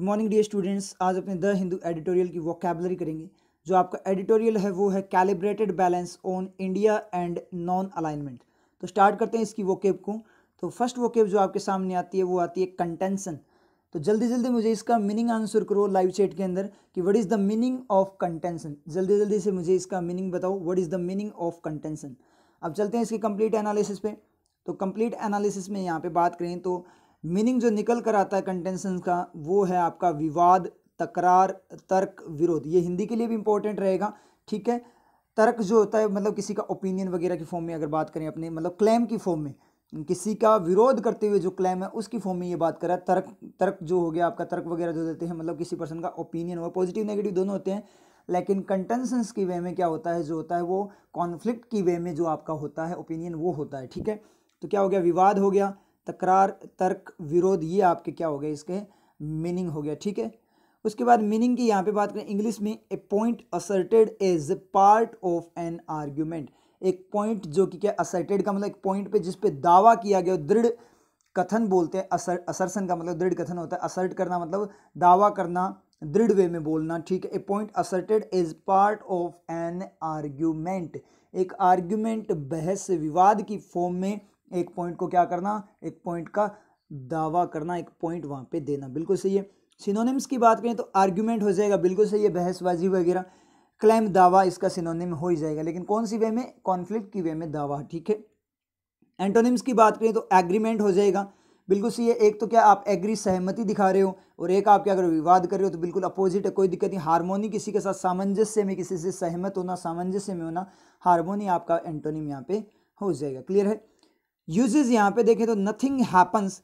good morning D students आज अपने the Hindu editorial की वोकेबलरी करेंगे जो आपका एडिटोरियल है वो है calibrated balance on India and non alignment तो स्टार्ट करते हैं इसकी वोकेब को तो फर्स्ट वोकेब जो आपके सामने आती है वो आती है कंटेंसन तो जल्दी जल्दी मुझे इसका मीनिंग आंसर करो लाइव चैट के अंदर कि what is the meaning of contention जल्दी जल्दी से मुझे इसका मीनिंग बताओ what is the meaning of contention अब चलते हैं इसके कंप्लीट एनालिसिस पे तो कंप्लीट एनालिसिस में यहाँ पे बात करें तो मीनिंग जो निकल कर आता है कंटेंशन का वो है आपका विवाद तकरार तर्क विरोध ये हिंदी के लिए भी इंपॉर्टेंट रहेगा ठीक है तर्क जो होता है मतलब किसी का ओपिनियन वगैरह की फॉर्म में अगर बात करें अपने मतलब क्लेम की फॉर्म में किसी का विरोध करते हुए जो क्लेम है उसकी फॉर्म में ये बात कर रहा है तर्क तर्क जो हो गया आपका तर्क वगैरह जो देते हैं मतलब किसी पर्सन का ओपिनियन हुआ पॉजिटिव नेगेटिव दोनों होते हैं लेकिन कंटेंसन्स की वे में क्या होता है जो होता है वो कॉन्फ्लिक्ट की वे में जो आपका होता है ओपिनियन वो होता है ठीक है तो क्या हो गया विवाद हो गया तकरार तर्क विरोध ये आपके क्या हो गए इसके मीनिंग हो गया ठीक है उसके बाद मीनिंग की यहाँ पे बात करें इंग्लिश में a point asserted as part of an argument एक पॉइंट जो कि क्या असर्टेड का मतलब एक पॉइंट पे जिस पे दावा किया गया दृढ़ कथन बोलते हैं असर असरसन का मतलब दृढ़ कथन होता है असर्ट करना मतलब दावा करना दृढ़ वे में बोलना ठीक है a point asserted is part of an argument एक आर्ग्यूमेंट बहस विवाद की फॉर्म में एक पॉइंट को क्या करना एक पॉइंट का दावा करना एक पॉइंट वहाँ पे देना बिल्कुल सही है सिनोनिम्स की बात करें तो आर्ग्यूमेंट हो जाएगा बिल्कुल सही है बहसबाजी वगैरह क्लेम दावा इसका सिनोनिम हो ही जाएगा लेकिन कौन सी वे में कॉन्फ्लिक्ट की वे में दावा ठीक है एंटोनिम्स की बात करें तो एग्रीमेंट हो जाएगा बिल्कुल सही है एक तो क्या आप एग्री सहमति दिखा रहे हो और एक आप क्या अगर विवाद कर रहे हो तो बिल्कुल अपोजिट है कोई दिक्कत नहीं हारमोनी किसी के साथ सामंजस्य में किसी से सहमत होना सामंजस्य में होना हारमोनी आपका एंटोनिम यहाँ पे हो जाएगा क्लियर है यूजेज यहाँ पे देखें तो nothing happens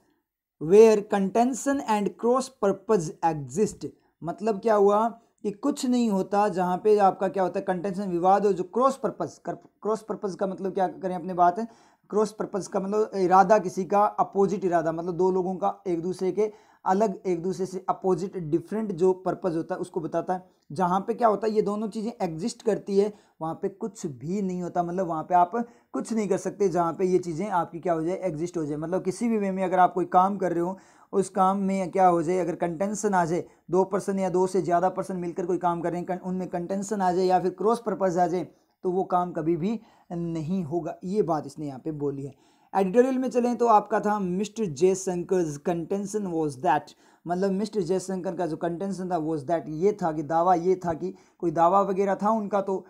where contention and cross purpose exist मतलब क्या हुआ कि कुछ नहीं होता जहाँ पे आपका क्या होता है कंटेंसन विवाद और जो क्रॉस पर्पज क्रॉस पर्पज का मतलब क्या करें अपने बात है क्रॉस पर्पज का मतलब इरादा किसी का अपोजिट इरादा मतलब दो लोगों का एक दूसरे के अलग एक दूसरे से अपोजिट डिफरेंट जो पर्पज़ होता है उसको बताता है जहाँ पे क्या होता है ये दोनों चीज़ें एग्जिस्ट करती है वहाँ पे कुछ भी नहीं होता मतलब वहाँ पे आप कुछ नहीं कर सकते जहाँ पे ये चीज़ें आपकी क्या हो जाए एग्जिस्ट हो जाए मतलब किसी भी वे में अगर आप कोई काम कर रहे हो उस काम में क्या हो जाए अगर कंटेंसन आ जाए दो पर्सन या दो से ज़्यादा पर्सन मिलकर कोई काम कर रहे हैं उनमें कंटेंसन आ जाए या फिर क्रॉस पर्पज़ आ जाए तो वो काम कभी भी नहीं होगा ये बात इसने यहाँ पर बोली है एडिटोरियल में चलें तो आपका था mister Jai Shankar contention was that मतलब मिस्टर जयशंकर का जो कंटेंसन था वॉज दैट ये था कि दावा ये था कि कोई दावा वगैरह था उनका तो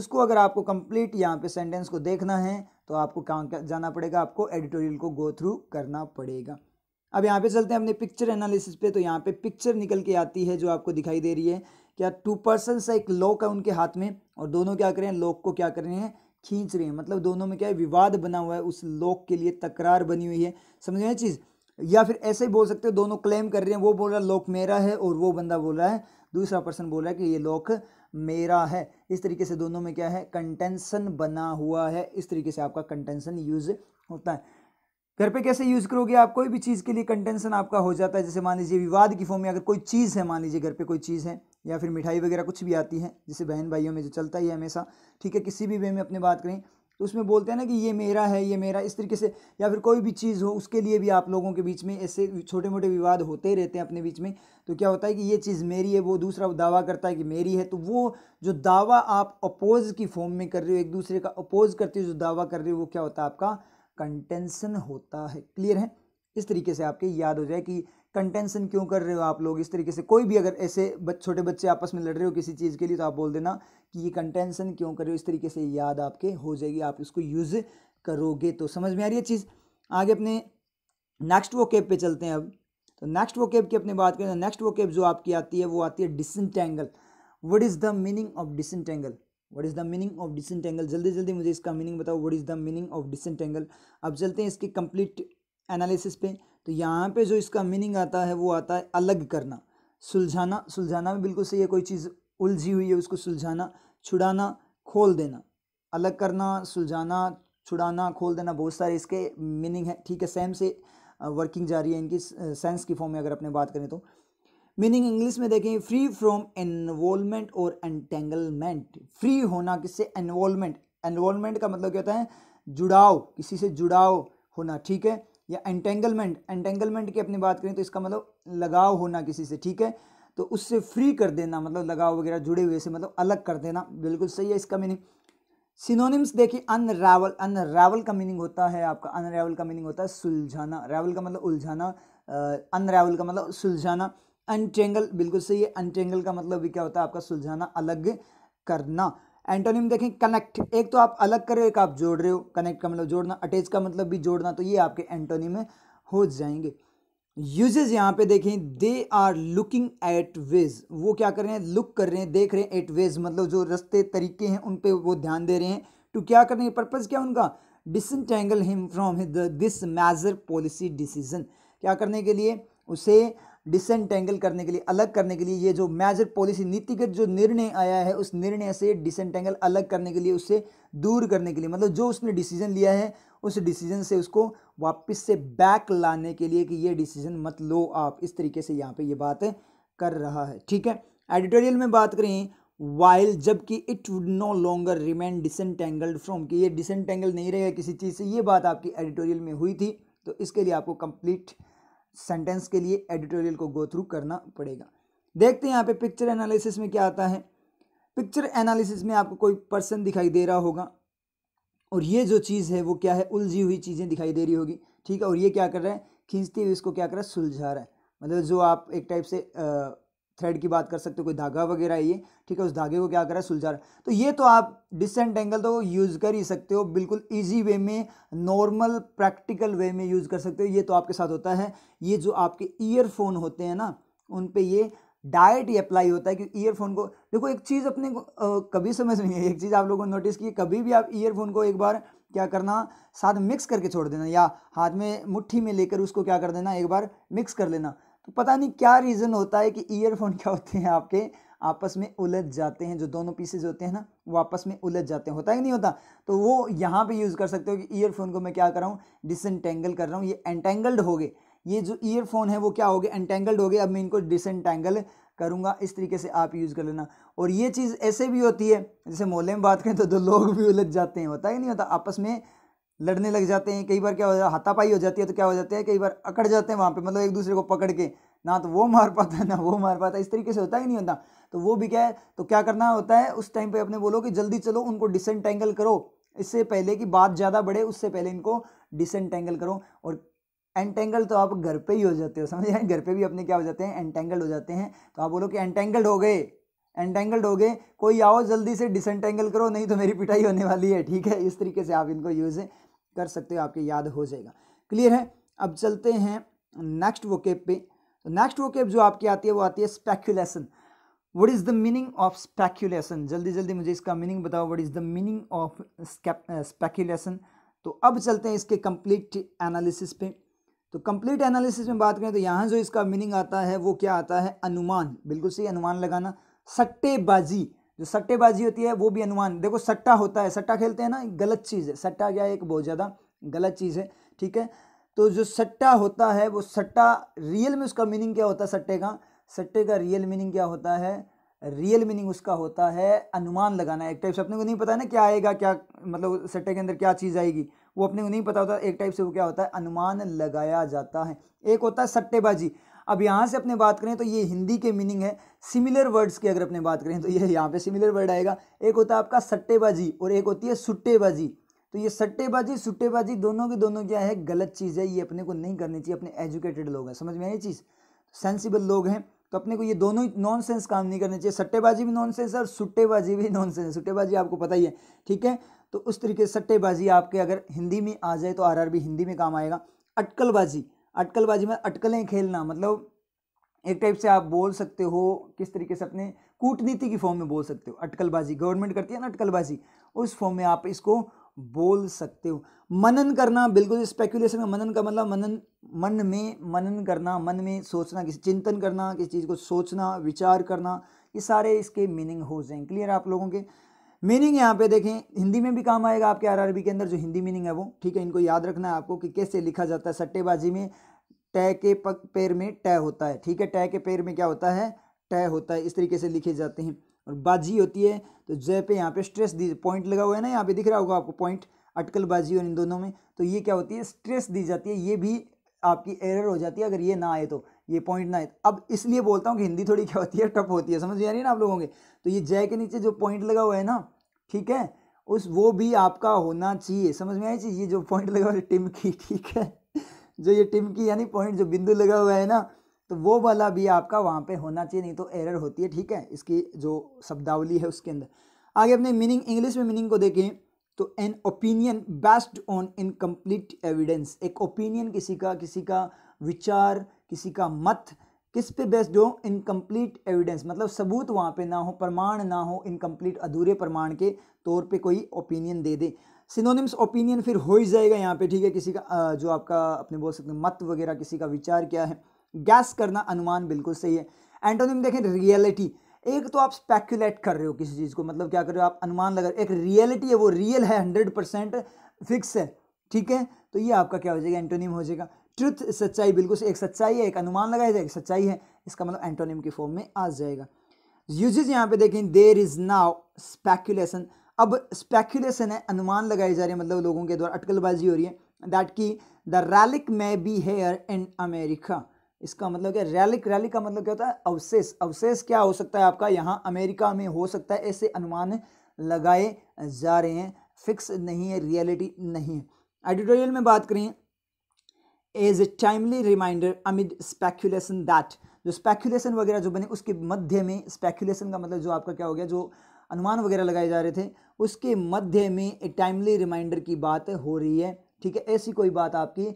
उसको अगर आपको कंप्लीट यहाँ पे सेंटेंस को देखना है तो आपको कहाँ जाना पड़ेगा आपको एडिटोरियल को गो थ्रू करना पड़ेगा अब यहाँ पे चलते हैं अपने पिक्चर एनालिसिस पे तो यहाँ पे पिक्चर निकल के आती है जो आपको दिखाई दे रही है क्या टू पर्सन है एक लॉक है उनके हाथ में और दोनों क्या करें लॉक को क्या कर रहे हैं खींच रहे हैं मतलब दोनों में क्या है विवाद बना हुआ है उस लोक के लिए तकरार बनी हुई है समझ गए चीज़ या फिर ऐसे ही बोल सकते हो दोनों क्लेम कर रहे हैं वो बोल रहा है लोक मेरा है और वो बंदा बोल रहा है दूसरा पर्सन बोल रहा है कि ये लोक मेरा है इस तरीके से दोनों में क्या है कंटेंसन बना हुआ है इस तरीके से आपका कंटेंसन यूज़ होता है घर पे कैसे यूज़ करोगे आप कोई भी चीज़ के लिए कंटेंसन आपका हो जाता है जैसे मान लीजिए विवाद की फॉर्म में अगर कोई चीज़ है मान लीजिए घर पे कोई चीज़ है या फिर मिठाई वगैरह कुछ भी आती है जैसे बहन भाइयों में जो चलता ही है हमेशा ठीक है किसी भी वे में अपने बात करें तो उसमें बोलते हैं ना कि ये मेरा है ये मेरा इस तरीके से या फिर कोई भी चीज़ हो उसके लिए भी आप लोगों के बीच में ऐसे छोटे मोटे विवाद होते ही रहते हैं अपने बीच में तो क्या होता है कि ये चीज़ मेरी है वो दूसरा दावा करता है कि मेरी है तो वो जो दावा आप अपोज़ की फॉर्म में कर रहे हो एक दूसरे का अपोज़ करते हो जो दावा कर रहे हो वो क्या होता है आपका कंटेंसन होता है क्लियर है इस तरीके से आपके याद हो जाए कि कंटेंसन क्यों कर रहे हो आप लोग इस तरीके से कोई भी अगर ऐसे बच, छोटे बच्चे आपस में लड़ रहे हो किसी चीज़ के लिए तो आप बोल देना कि ये कंटेंसन क्यों कर रहे हो इस तरीके से याद आपके हो जाएगी आप इसको यूज़ करोगे तो समझ में आ रही है चीज़ आगे अपने नेक्स्ट वो कैब चलते हैं अब तो नेक्स्ट वो कैब की अपने बात करें नेक्स्ट वो कैब जो आपकी आती है वो आती है disentangle what is the meaning of disentangle what is the meaning of disentangle जल्दी जल्दी मुझे इसका मीनिंग बताओ what is the meaning of disentangle अब चलते हैं इसके कंप्लीट एनालिसिस पे तो यहाँ पे जो इसका मीनिंग आता है वो आता है अलग करना सुलझाना सुलझाना भी बिल्कुल सही है कोई चीज़ उलझी हुई है उसको सुलझाना छुड़ाना खोल देना अलग करना सुलझाना छुड़ाना खोल देना बहुत सारे इसके मीनिंग है ठीक है सेम से वर्किंग uh, जा रही है इनकी साइंस uh, की फॉर्म में अगर अपने बात करें तो मीनिंग इंग्लिश में देखें फ्री फ्रॉम एनवॉलमेंट और एंटेंगलमेंट फ्री होना किससे इन्वॉल्वमेंट इन्वॉल्वमेंट का मतलब क्या होता है जुड़ाव किसी से जुड़ाव होना ठीक है या एंटेंगलमेंट एंटेंगलमेंट की अपनी बात करें तो इसका मतलब लगाव होना किसी से ठीक है तो उससे फ्री कर देना मतलब लगाव वगैरह जुड़े हुए से मतलब अलग कर देना बिल्कुल सही है इसका मीनिंग सिनोनिम्स देखिए अनरावल अनरावल का मीनिंग होता है आपका अनरावल का मीनिंग होता है सुलझाना रावल का मतलब उलझाना अनरावल का मतलब सुलझाना अनटेंगल बिल्कुल सही है अनटेंगल का मतलब भी क्या होता है आपका सुलझाना अलग करना एंटोनिम देखें कनेक्ट एक तो आप अलग कर रहे हो एक आप जोड़ रहे हो कनेक्ट का मतलब जोड़ना अटैच का मतलब भी जोड़ना तो ये आपके एंटोनिम हो जाएंगे यूजेज यहाँ पे देखें they are looking at ways वो क्या कर रहे हैं लुक कर रहे हैं देख रहे हैं एट वेज मतलब जो रस्ते तरीके हैं उन पर वो ध्यान दे रहे हैं टू क्या करने का पर्पज़ क्या उनका disentangle him from this major policy decision क्या करने के लिए उसे डिसेंटेंगल करने के लिए अलग करने के लिए ये जो मेजर पॉलिसी नीतिगत जो निर्णय आया है उस निर्णय से डिसेंटेंगल अलग करने के लिए उससे दूर करने के लिए मतलब जो उसने डिसीजन लिया है उस डिसीजन से उसको वापस से बैक लाने के लिए कि ये डिसीजन मत लो आप इस तरीके से यहाँ पे ये बात कर रहा है ठीक है एडिटोरियल में बात करें वाइल जबकि it would no longer remain disentangled from कि ये डिसेंटेंगल नहीं रहेगा किसी चीज़ से ये बात आपकी एडिटोरियल में हुई थी तो इसके लिए आपको कंप्लीट सेंटेंस के लिए एडिटोरियल को गो थ्रू करना पड़ेगा देखते हैं यहाँ पे पिक्चर एनालिसिस में क्या आता है पिक्चर एनालिसिस में आपको कोई पर्सन दिखाई दे रहा होगा और ये जो चीज़ है वो क्या है उलझी हुई चीज़ें दिखाई दे रही होगी ठीक है और ये क्या कर रहा है खींचते हुए इसको क्या कर रहा है सुलझा रहा है मतलब जो आप एक टाइप से आ, थ्रेड की बात कर सकते हो कोई धागा वगैरह ये ठीक है उस धागे को क्या कर रहा है सुलझा रहा है तो ये तो आप एंगल तो यूज़ कर ही सकते हो बिल्कुल इजी वे में नॉर्मल प्रैक्टिकल वे में यूज़ कर सकते हो ये तो आपके साथ होता है ये जो आपके ईयरफोन होते हैं ना उन पर ये डायरेक्ट ही अप्लाई होता है कि ईयरफोन को देखो एक चीज़ अपने को आ, कभी समझ नहीं है एक चीज़ आप लोगों ने नोटिस की कभी भी आप ईयरफोन को एक बार क्या करना साथ मिक्स करके छोड़ देना या हाथ में मुट्ठी में लेकर उसको क्या कर देना एक बार मिक्स कर लेना तो पता नहीं क्या रीज़न होता है कि ईयरफोन क्या होते हैं आपके आपस में उलझ जाते हैं जो दोनों पीसेज होते हैं ना वो आपस में उलझ जाते हैं होता ही नहीं होता तो वो यहाँ पे यूज़ कर सकते हो कि ईयरफोन को मैं क्या कर रहा हूँ डिसनटेंगल कर रहा हूँ ये एंटेंगल्ड हो गए ये जो ईयरफोन है वो क्या हो गए एंटेंगल्ड हो गए अब मैं इनको डिसनटेंगल करूँगा इस तरीके से आप यूज़ कर लेना और ये चीज़ ऐसे भी होती है जैसे मोहल्ले में बात करें तो दो तो लोग भी उलझ जाते हैं होता ही नहीं होता आपस में लड़ने लग जाते हैं कई बार क्या हो जाता है हाथापाई हो जाती है तो क्या हो जाता है कई बार अकड़ जाते हैं वहाँ पे मतलब एक दूसरे को पकड़ के ना तो वो मार पाता है ना वो मार पाता है इस तरीके से होता ही नहीं होता तो वो भी क्या है तो क्या करना होता है उस टाइम पे अपने बोलो कि जल्दी चलो उनको डिसेंटेंगल करो इससे पहले कि बात ज़्यादा बढ़े उससे पहले इनको डिसेंटेंगल करो और एंटेंगल तो आप घर पर ही हो जाते हो समझ घर पर भी अपने क्या हो जाते हैं एंटेंगल्ड हो जाते हैं तो आप बोलो कि एंटेंगल्ड हो गए एंटेंगल्ड हो गए कोई आओ जल्दी से डिसेंटेंगल करो नहीं तो मेरी पिटाई होने वाली है ठीक है इस तरीके से आप इनको यूज़ कर सकते हो आपके याद हो जाएगा क्लियर है अब चलते हैं नेक्स्ट वोकेब पे तो नेक्स्ट वोकेब जो आपकी आती है वो आती है speculation what is the meaning of speculation जल्दी जल्दी मुझे इसका मीनिंग बताओ what is the meaning of speculation तो अब चलते हैं इसके कंप्लीट एनालिसिस पे तो कंप्लीट एनालिसिस में बात करें तो यहाँ जो इसका मीनिंग आता है वो क्या आता है अनुमान बिल्कुल सही अनुमान लगाना सट्टेबाजी जो सट्टेबाजी होती है वो भी अनुमान देखो सट्टा होता है सट्टा खेलते हैं ना गलत चीज़ है सट्टा क्या है एक बहुत ज़्यादा गलत चीज़ है ठीक है तो जो सट्टा होता है वो सट्टा रियल में उसका मीनिंग क्या होता है सट्टे का सट्टे का रियल मीनिंग क्या होता है रियल मीनिंग उसका होता है अनुमान लगाना एक टाइप से अपने को नहीं पता है ना क्या आएगा क्या मतलब सट्टे के अंदर क्या चीज़ आएगी वो अपने को नहीं पता होता एक टाइप से वो क्या होता है अनुमान लगाया जाता है एक होता है सट्टेबाजी अब यहाँ से अपने बात करें तो ये हिंदी के मीनिंग है सिमिलर वर्ड्स की अगर अपने बात करें तो ये यहाँ पे सिमिलर वर्ड आएगा एक होता है आपका सट्टेबाजी और एक होती है सुट्टेबाजी तो ये सट्टेबाजी सुट्टेबाजी दोनों के दोनों क्या है गलत चीज़ है ये अपने को नहीं करनी चाहिए अपने एजुकेटेड लोग हैं समझ में आई चीज़ सेंसिबल लोग हैं तो अपने को ये दोनों ही नॉन सेंस काम नहीं करने चाहिए सट्टेबाजी भी नॉन सेंस है और सुट्टेबाजी भी नॉन सेंस सुट्टेबाजी आपको पता ही है ठीक है तो उस तरीके से सट्टेबाजी आपके अगर हिंदी में आ जाए तो आर हिंदी में काम आएगा अटकलबाजी अटकलबाजी में अटकलें खेलना मतलब एक टाइप से आप बोल सकते हो किस तरीके से अपने कूटनीति की फॉर्म में बोल सकते हो अटकलबाजी गवर्नमेंट करती है ना अटकलबाजी उस फॉर्म में आप इसको बोल सकते हो मनन करना बिल्कुल स्पेकुलेशन में मनन का मतलब मनन मन में मनन करना मन में सोचना किसी चिंतन करना किसी चीज़ को सोचना विचार करना ये सारे इसके मीनिंग हो जाएंगे क्लियर आप लोगों के मीनिंग यहाँ पे देखें हिंदी में भी काम आएगा आपके आरआरबी के अंदर जो हिंदी मीनिंग है वो ठीक है इनको याद रखना है आपको कि कैसे लिखा जाता है सट्टेबाजी में टय के पैर में टय होता है ठीक है टय के पैर में क्या होता है टय होता है इस तरीके से लिखे जाते हैं और बाजी होती है तो जय पे यहाँ पे स्ट्रेस दी पॉइंट लगा हुआ है ना यहाँ पे दिख रहा होगा आपको पॉइंट अटकलबाजी और इन दोनों में तो ये क्या होती है स्ट्रेस दी जाती है ये भी आपकी एरर हो जाती है अगर ये ना आए तो ये पॉइंट ना आए अब इसलिए बोलता हूँ कि हिंदी थोड़ी क्या होती है टफ होती है समझ में आ रही है ना आप लोगों के तो ये जय के नीचे जो पॉइंट लगा हुआ है ना ठीक है उस वो भी आपका होना चाहिए समझ में आई चीज़ ये जो पॉइंट लगा हुआ है टिम की ठीक है जो ये टिम की यानी पॉइंट जो बिंदु लगा हुआ है ना तो वो वाला भी आपका वहाँ पे होना चाहिए नहीं तो एरर होती है ठीक है इसकी जो शब्दावली है उसके अंदर आगे अपने मीनिंग इंग्लिश में मीनिंग को देखें तो an opinion based on incomplete evidence एक ओपिनियन किसी का किसी का विचार किसी का मत किस पे बेस्ड हो इनकम्प्लीट एविडेंस मतलब सबूत वहाँ पे ना हो प्रमाण ना हो इनकम्प्लीट अधूरे प्रमाण के तौर पे कोई ओपिनियन दे दे सिनोनिम्स ओपिनियन फिर हो ही जाएगा यहाँ पे ठीक है किसी का जो आपका अपने बोल सकते हैं मत वगैरह किसी का विचार क्या है गैस करना अनुमान बिल्कुल सही है एंटोनिम देखें रियलिटी एक तो आप स्पेक्यूलेट कर रहे हो किसी चीज़ को मतलब क्या कर रहे हो आप अनुमान लगा रहे हो एक रियलिटी है वो रियल है हंड्रेड परसेंट फिक्स है ठीक है तो ये आपका क्या हो जाएगा एंटोनिम हो जाएगा ट्रुथ सच्चाई बिल्कुल से एक सच्चाई है एक अनुमान लगाया जाए एक सच्चाई है इसका मतलब एंटोनियम के फॉर्म में आ जाएगा यूजेज यहाँ पे देखें देर इज नाव स्पेक्यूलेशन अब स्पेक्यूलेशन है अनुमान लगाए जा रहे हैं मतलब लोगों के द्वारा अटकलबाजी हो रही है दैट की the relic may be here in America इसका मतलब क्या रैलिक रैलिक का मतलब क्या होता है अवशेष अवशेष क्या हो सकता है आपका यहाँ अमेरिका में हो सकता है ऐसे अनुमान लगाए जा रहे हैं फिक्स नहीं है रियलिटी नहीं है एडिटोरियल में बात करें as a timely reminder amid speculation that जो स्पेक्यूलेशन वगैरह जो बने उसके मध्य में स्पेक्यूलेशन का मतलब जो आपका क्या हो गया जो अनुमान वगैरह लगाए जा रहे थे उसके मध्य में ए टाइमली रिमाइंडर की बात हो रही है ठीक है ऐसी कोई बात आपकी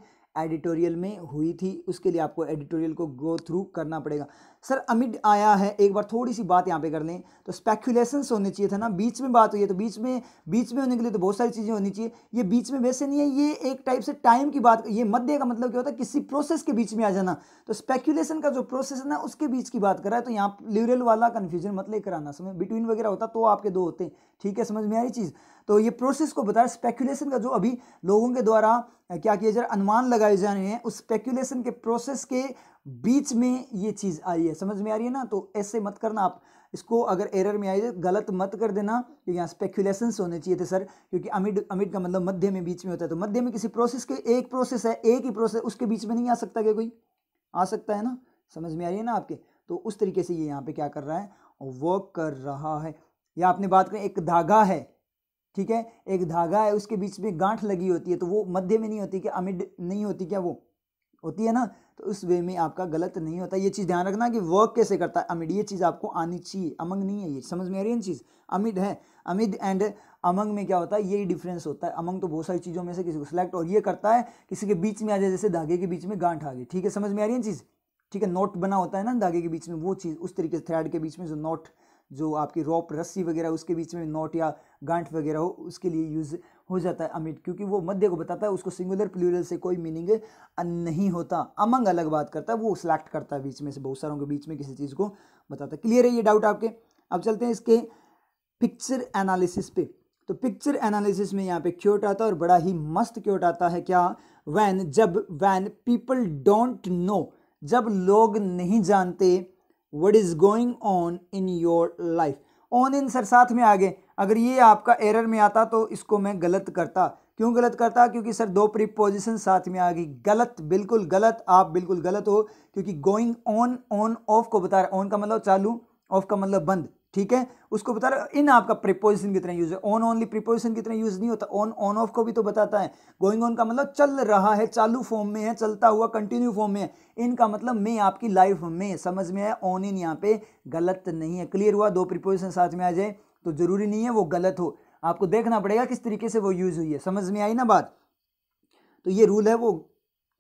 एडिटोरियल में हुई थी उसके लिए आपको एडिटोरियल को गो थ्रू करना पड़ेगा सर अमिड आया है एक बार थोड़ी सी बात यहाँ पे कर लें तो स्पेक्यूलेशंस होने चाहिए था ना बीच में बात हुई है तो बीच में बीच में होने के लिए तो बहुत सारी चीज़ें होनी चाहिए ये बीच में वैसे नहीं है ये एक टाइप से टाइम की बात ये मध्य का मतलब क्या होता है किसी प्रोसेस के बीच में आ जाना तो स्पेक्यूलेशन का जो प्रोसेस है ना उसके बीच की बात कर रहा है तो यहाँ ल्यूरल वाला कन्फ्यूजन मत कराना समझ बिटवीन वगैरह होता तो आपके दो होते ठीक है समझ में आ चीज़ तो ये प्रोसेस को बता रहा स्पेकुलेशन का जो अभी लोगों के द्वारा क्या किया जा रहा अनुमान लगाए जा रहे हैं उस स्पेकुलेशन के प्रोसेस के बीच में ये चीज़ आई है समझ में आ रही है ना तो ऐसे मत करना आप इसको अगर एरर में आई गलत मत कर देना कि यहाँ स्पेकुलेशंस होने चाहिए थे सर क्योंकि अमिड अमिड का मतलब मध्य में बीच में होता है तो मध्य में किसी प्रोसेस के एक प्रोसेस है एक ही प्रोसेस उसके बीच में नहीं आ सकता क्या कोई आ सकता है ना समझ में आ रही है ना आपके तो उस तरीके से ये यहाँ पे क्या कर रहा है वर्क कर रहा है या आपने बात करें एक धागा है ठीक है एक धागा है उसके बीच में गांठ लगी होती है तो वो मध्य में नहीं होती क्या अमिड नहीं होती क्या वो होती है ना तो उस वे में आपका गलत नहीं होता ये चीज़ ध्यान रखना कि वर्क कैसे करता है अमिड ये चीज़ आपको आनी चाहिए अमंग नहीं है ये समझ में आ रही है चीज़ अमिड है अमिड एंड अमंग में क्या होता है यही डिफरेंस होता है अमंग तो बहुत सारी चीज़ों में से किसी को सिलेक्ट और ये करता है किसी के बीच में आ जाए जैसे धागे के बीच में गांठ आ गई ठीक है समझ में आ रही है चीज़ ठीक है नोट बना होता है ना धागे के बीच में वो चीज़ उस तरीके से थ्रेड के बीच में जो नोट जो आपकी रोप रस्सी वगैरह उसके बीच में नोट या गांठ वगैरह हो उसके लिए यूज़ हो जाता है अमिट क्योंकि वो मध्य को बताता है उसको सिंगुलर प्लूरल से कोई मीनिंग नहीं होता अमंग अलग बात करता है वो सिलेक्ट करता है बीच में से बहुत सारों के बीच में किसी चीज़ को बताता है क्लियर है ये डाउट आपके अब चलते हैं इसके पिक्चर एनालिसिस पे तो पिक्चर एनालिसिस में यहाँ पे क्यूट आता है और बड़ा ही मस्त क्यूट आता है क्या वैन जब वैन पीपल डोंट नो जब लोग नहीं जानते what is going on in your life on in सर साथ में आगे अगर ये आपका एरर में आता तो इसको मैं गलत करता क्यों गलत करता क्योंकि सर दो प्रीपोजिशन साथ में आ गई गलत बिल्कुल गलत आप बिल्कुल गलत हो क्योंकि गोइंग ऑन ऑन ऑफ को बता रहे ऑन का मतलब चालू ऑफ का मतलब बंद ठीक है उसको बता रहा इन आपका प्रिपोजिशन की यूज है ऑन ओनली प्रिपोजिशन कितना यूज नहीं होता ऑन ऑन ऑफ को भी तो बताता है गोइंग ऑन का मतलब चल रहा है चालू फॉर्म में है चलता हुआ कंटिन्यू फॉर्म में है इनका मतलब मैं आपकी लाइफ में समझ में आया ऑन इन यहाँ पे गलत नहीं है क्लियर हुआ दो प्रिपोजिशन साथ में आ जाए तो जरूरी नहीं है वो गलत हो आपको देखना पड़ेगा किस तरीके से वो यूज हुई है समझ में आई ना बात तो ये रूल है वो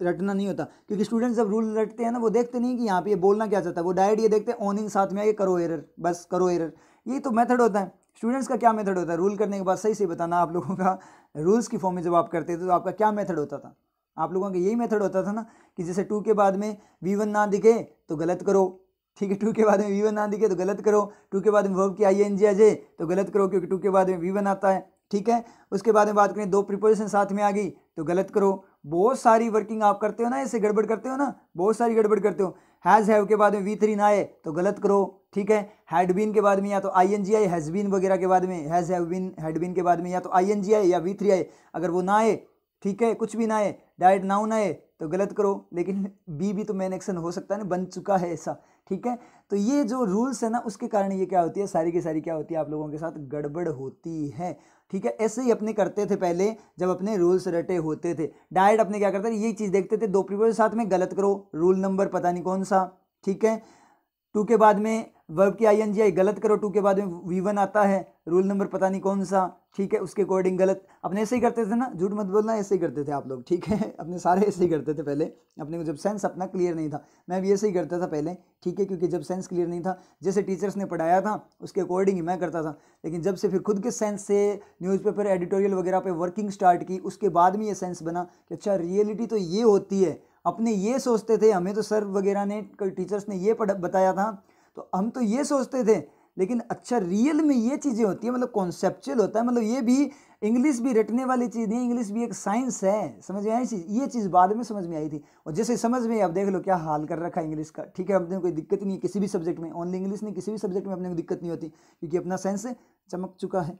रटना नहीं होता क्योंकि स्टूडेंट्स जब रूल रटते हैं ना वो देखते नहीं कि यहाँ पे ये बोलना क्या चाहता है वो डायरेक्ट ये देखते हैं ऑनिंग साथ में आइए करो एरर बस करो एरर ये तो मेथड होता है स्टूडेंट्स का क्या मेथड होता है रूल करने के बाद सही से बताना आप लोगों का रूल्स की फॉर्म में जब आप करते थे तो आपका क्या मेथड होता था आप लोगों का यही मेथड होता था ना कि जैसे टू के बाद में वी वन ना दिखे तो गलत करो ठीक है टू के बाद में वी वन ना दिखे तो गलत करो टू के बाद में वर्ब की आई एन जी आ जाए तो गलत करो क्योंकि टू के बाद में वी वन आता है ठीक है उसके बाद में बात करें दो प्रिपोजिशन साथ में आ गई तो गलत करो बहुत सारी वर्किंग आप करते हो ना ऐसे गड़बड़ करते हो ना बहुत सारी गड़बड़ करते हो हैज़ हैव के बाद में वी थ्री ना आए तो गलत करो ठीक है हैड बीन के बाद में या तो I N G I has been वगैरह के बाद में has have been had been के बाद में या तो आई एन जी आए या वी थ्री आए अगर वो ना आए ठीक है कुछ भी ना आए डायरेक्ट नाउन आए तो गलत करो लेकिन बी भी तो मेन एक्शन हो सकता है ना बन चुका है ऐसा ठीक है तो ये जो रूल्स है ना उसके कारण ये क्या होती है सारी की सारी क्या होती है आप लोगों के साथ गड़बड़ होती है ठीक है ऐसे ही अपने करते थे पहले जब अपने रूल्स रटे होते थे डायरेक्ट अपने क्या करते थे ये चीज़ देखते थे दो प्रीवियस साथ में गलत करो रूल नंबर पता नहीं कौन सा ठीक है टू के बाद में वर्ब की आई एन जी आई गलत करो टू के बाद में वी वन आता है रूल नंबर पता नहीं कौन सा ठीक है उसके अकॉर्डिंग गलत अपने ऐसे ही करते थे ना झूठ मत बोलना ऐसे ही करते थे आप लोग ठीक है अपने सारे ऐसे ही करते थे पहले अपने को जब सेंस अपना क्लियर नहीं था मैं भी ऐसे ही करता था पहले ठीक है क्योंकि जब सेंस क्लियर नहीं था जैसे टीचर्स ने पढ़ाया था उसके अकॉर्डिंग ही मैं करता था लेकिन जब से फिर खुद के सेंस से न्यूज़पेपर एडिटोरियल वगैरह पर वर्किंग स्टार्ट की उसके बाद में ये सेंस बना कि अच्छा रियलिटी तो ये होती है अपने ये सोचते थे हमें तो सर वगैरह ने टीचर्स ने ये बताया था तो हम तो ये सोचते थे लेकिन अच्छा रियल में ये चीज़ें होती है मतलब कॉन्सेप्चुअल होता है मतलब ये भी इंग्लिश भी रटने वाली चीज़ नहीं इंग्लिश भी एक साइंस है समझ में आई चीज़ ये चीज़ बाद में समझ में आई थी और जैसे समझ में अब देख लो क्या हाल कर रखा है इंग्लिश का ठीक है अपने कोई दिक्कत नहीं है किसी भी सब्जेक्ट में ओनली इंग्लिश नहीं किसी भी सब्जेक्ट में अपने को दिक्कत नहीं होती क्योंकि अपना साइंस चमक चुका है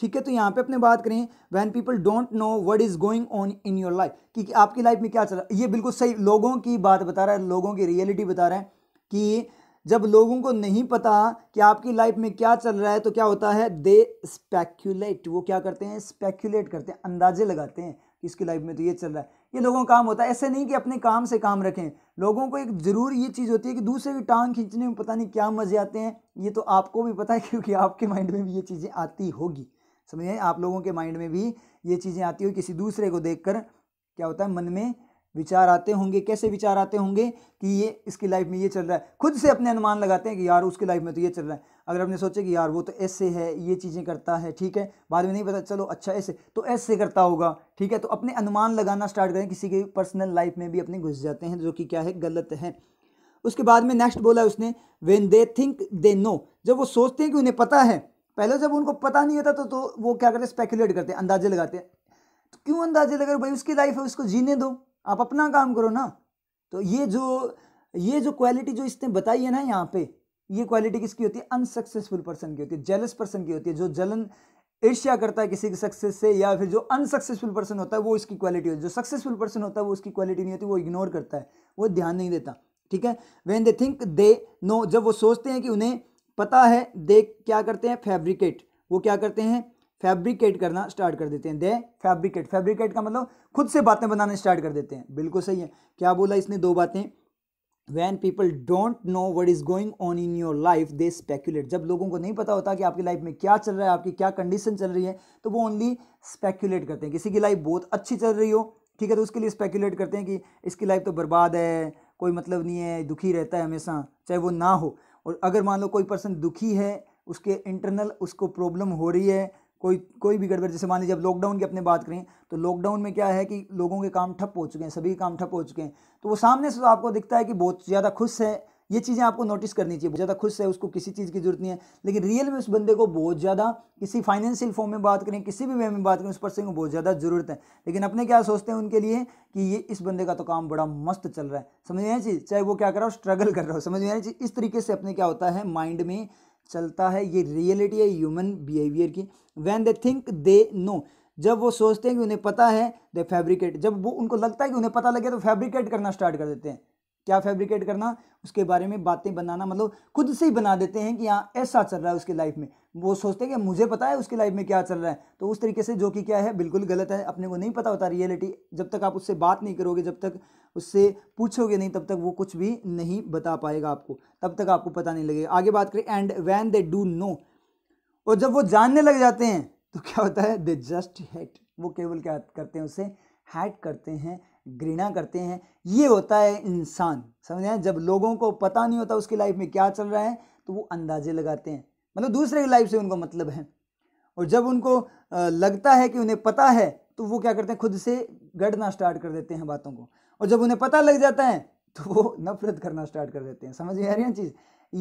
ठीक है तो यहाँ पे अपने बात करें when people don't know what is going on in your life कि आपकी लाइफ में क्या चल रहा है ये बिल्कुल सही लोगों की बात बता रहा है लोगों की रियलिटी बता रहा है कि जब लोगों को नहीं पता कि आपकी लाइफ में क्या चल रहा है तो क्या होता है दे स्पेक्यूलेट वो क्या करते हैं स्पेक्यूलेट करते हैं अंदाजे लगाते हैं कि इसकी लाइफ में तो ये चल रहा है ये लोगों का काम होता है ऐसे नहीं कि अपने काम से काम रखें लोगों को एक ज़रूर ये चीज़ होती है कि दूसरे की टांग खींचने में पता नहीं क्या मज़े आते हैं ये तो आपको भी पता है क्योंकि आपके माइंड में भी ये चीज़ें आती होगी समझ आप लोगों के माइंड में भी ये चीज़ें आती हुई किसी दूसरे को देख कर क्या होता है मन में विचार आते होंगे कैसे विचार आते होंगे कि ये इसकी लाइफ में ये चल रहा है खुद से अपने अनुमान लगाते हैं कि यार उसकी लाइफ में तो ये चल रहा है अगर आपने सोचे कि यार वो तो ऐसे है ये चीज़ें करता है ठीक है बाद में नहीं पता चलो अच्छा ऐसे तो ऐसे करता होगा ठीक है तो अपने अनुमान लगाना स्टार्ट करें किसी के पर्सनल लाइफ में भी अपने घुस जाते हैं जो कि क्या है गलत है उसके बाद में नेक्स्ट बोला उसने when they think they know जब वो सोचते हैं कि उन्हें पता है पहले जब उनको पता नहीं होता तो, तो वो क्या करते स्पेकुलेट करते अंदाजे लगाते तो क्यों अंदाजे लगा भाई उसकी लाइफ है उसको जीने दो आप अपना काम करो ना तो ये जो ये जो क्वालिटी जो इसने बताई है ना यहाँ पे ये क्वालिटी किसकी होती है अनसक्सेसफुल पर्सन की होती है जेलस पर्सन की होती है जो जलन ईर्ष्या करता है किसी के सक्सेस से या फिर जो अनसक्सेसफुल पर्सन होता है वो इसकी क्वालिटी होती है जो सक्सेसफुल पर्सन होता है वो उसकी क्वालिटी नहीं होती वो इग्नोर करता है वो ध्यान नहीं देता ठीक है when they think they know जब वो सोचते हैं कि उन्हें पता है दे क्या करते हैं फैब्रिकेट वो क्या करते हैं फैब्रिकेट करना स्टार्ट कर देते हैं दे फैब्रिकेट फैब्रिकेट का मतलब खुद से बातें बनाना स्टार्ट कर देते हैं बिल्कुल सही है क्या बोला इसने दो बातें when people don't know what is going on in your life they speculate जब लोगों को नहीं पता होता कि आपकी लाइफ में क्या चल रहा है आपकी क्या कंडीशन चल रही है तो वो ओनली स्पेक्यूलेट करते हैं किसी की लाइफ बहुत अच्छी चल रही हो ठीक है तो उसके लिए स्पेक्यूलेट करते हैं कि इसकी लाइफ तो बर्बाद है कोई मतलब नहीं है दुखी रहता है हमेशा चाहे वो ना हो और अगर मान लो कोई पर्सन दुखी है उसके इंटरनल उसको प्रॉब्लम हो रही है कोई कोई भी गड़बड़ जैसे मान लीजिए अब लॉकडाउन की अपने बात करें तो लॉकडाउन में क्या है कि लोगों के काम ठप हो चुके हैं सभी काम ठप हो चुके हैं तो वो सामने से तो आपको दिखता है कि बहुत ज़्यादा खुश है ये चीज़ें आपको नोटिस करनी चाहिए ज़्यादा खुश है उसको किसी चीज़ की जरूरत नहीं है लेकिन रियल में उस बंदे को बहुत ज़्यादा किसी फाइनेंशियल फॉर्म में बात करें किसी भी वे में बात करें उस पर्सन को बहुत ज़्यादा ज़रूरत है लेकिन अपने क्या सोचते हैं उनके लिए कि ये इस बंदे का तो काम बड़ा मस्त चल रहा है समझ में चीज़ चाहे वो क्या कर रहा हो स्ट्रगल कर रहा हो समझ में चीज़ इस तरीके से अपने क्या होता है माइंड में चलता है ये रियलिटी है ह्यूमन बिहेवियर की when they think they know जब वो सोचते हैं कि उन्हें पता है दे फैब्रिकेट जब वो उनको लगता है कि उन्हें पता लगे तो फैब्रिकेट करना स्टार्ट कर देते हैं क्या फैब्रिकेट करना उसके बारे में बातें बनाना मतलब खुद से ही बना देते हैं कि यहाँ ऐसा चल रहा है उसके लाइफ में वो सोचते हैं कि मुझे पता है उसके लाइफ में क्या चल रहा है तो उस तरीके से जो कि क्या है बिल्कुल गलत है अपने को नहीं पता होता रियलिटी जब तक आप उससे बात नहीं करोगे जब तक उससे पूछोगे नहीं तब तक वो कुछ भी नहीं बता पाएगा आपको तब तक आपको पता नहीं लगेगा आगे बात करें and when they do know और जब वो जानने लग जाते हैं तो क्या होता है दे जस्ट हैट वो केवल क्या करते हैं उसे हैट करते हैं घृणा करते हैं ये होता है इंसान समझ हैं जब लोगों को पता नहीं होता उसकी लाइफ में क्या चल रहा है तो वो अंदाजे लगाते हैं मतलब दूसरे की लाइफ से उनको मतलब है और जब उनको लगता है कि उन्हें पता है तो वो क्या करते हैं खुद से गढ़ना स्टार्ट कर देते हैं बातों को और जब उन्हें पता लग जाता है तो वो नफरत करना स्टार्ट कर देते हैं समझ में आ रही है चीज़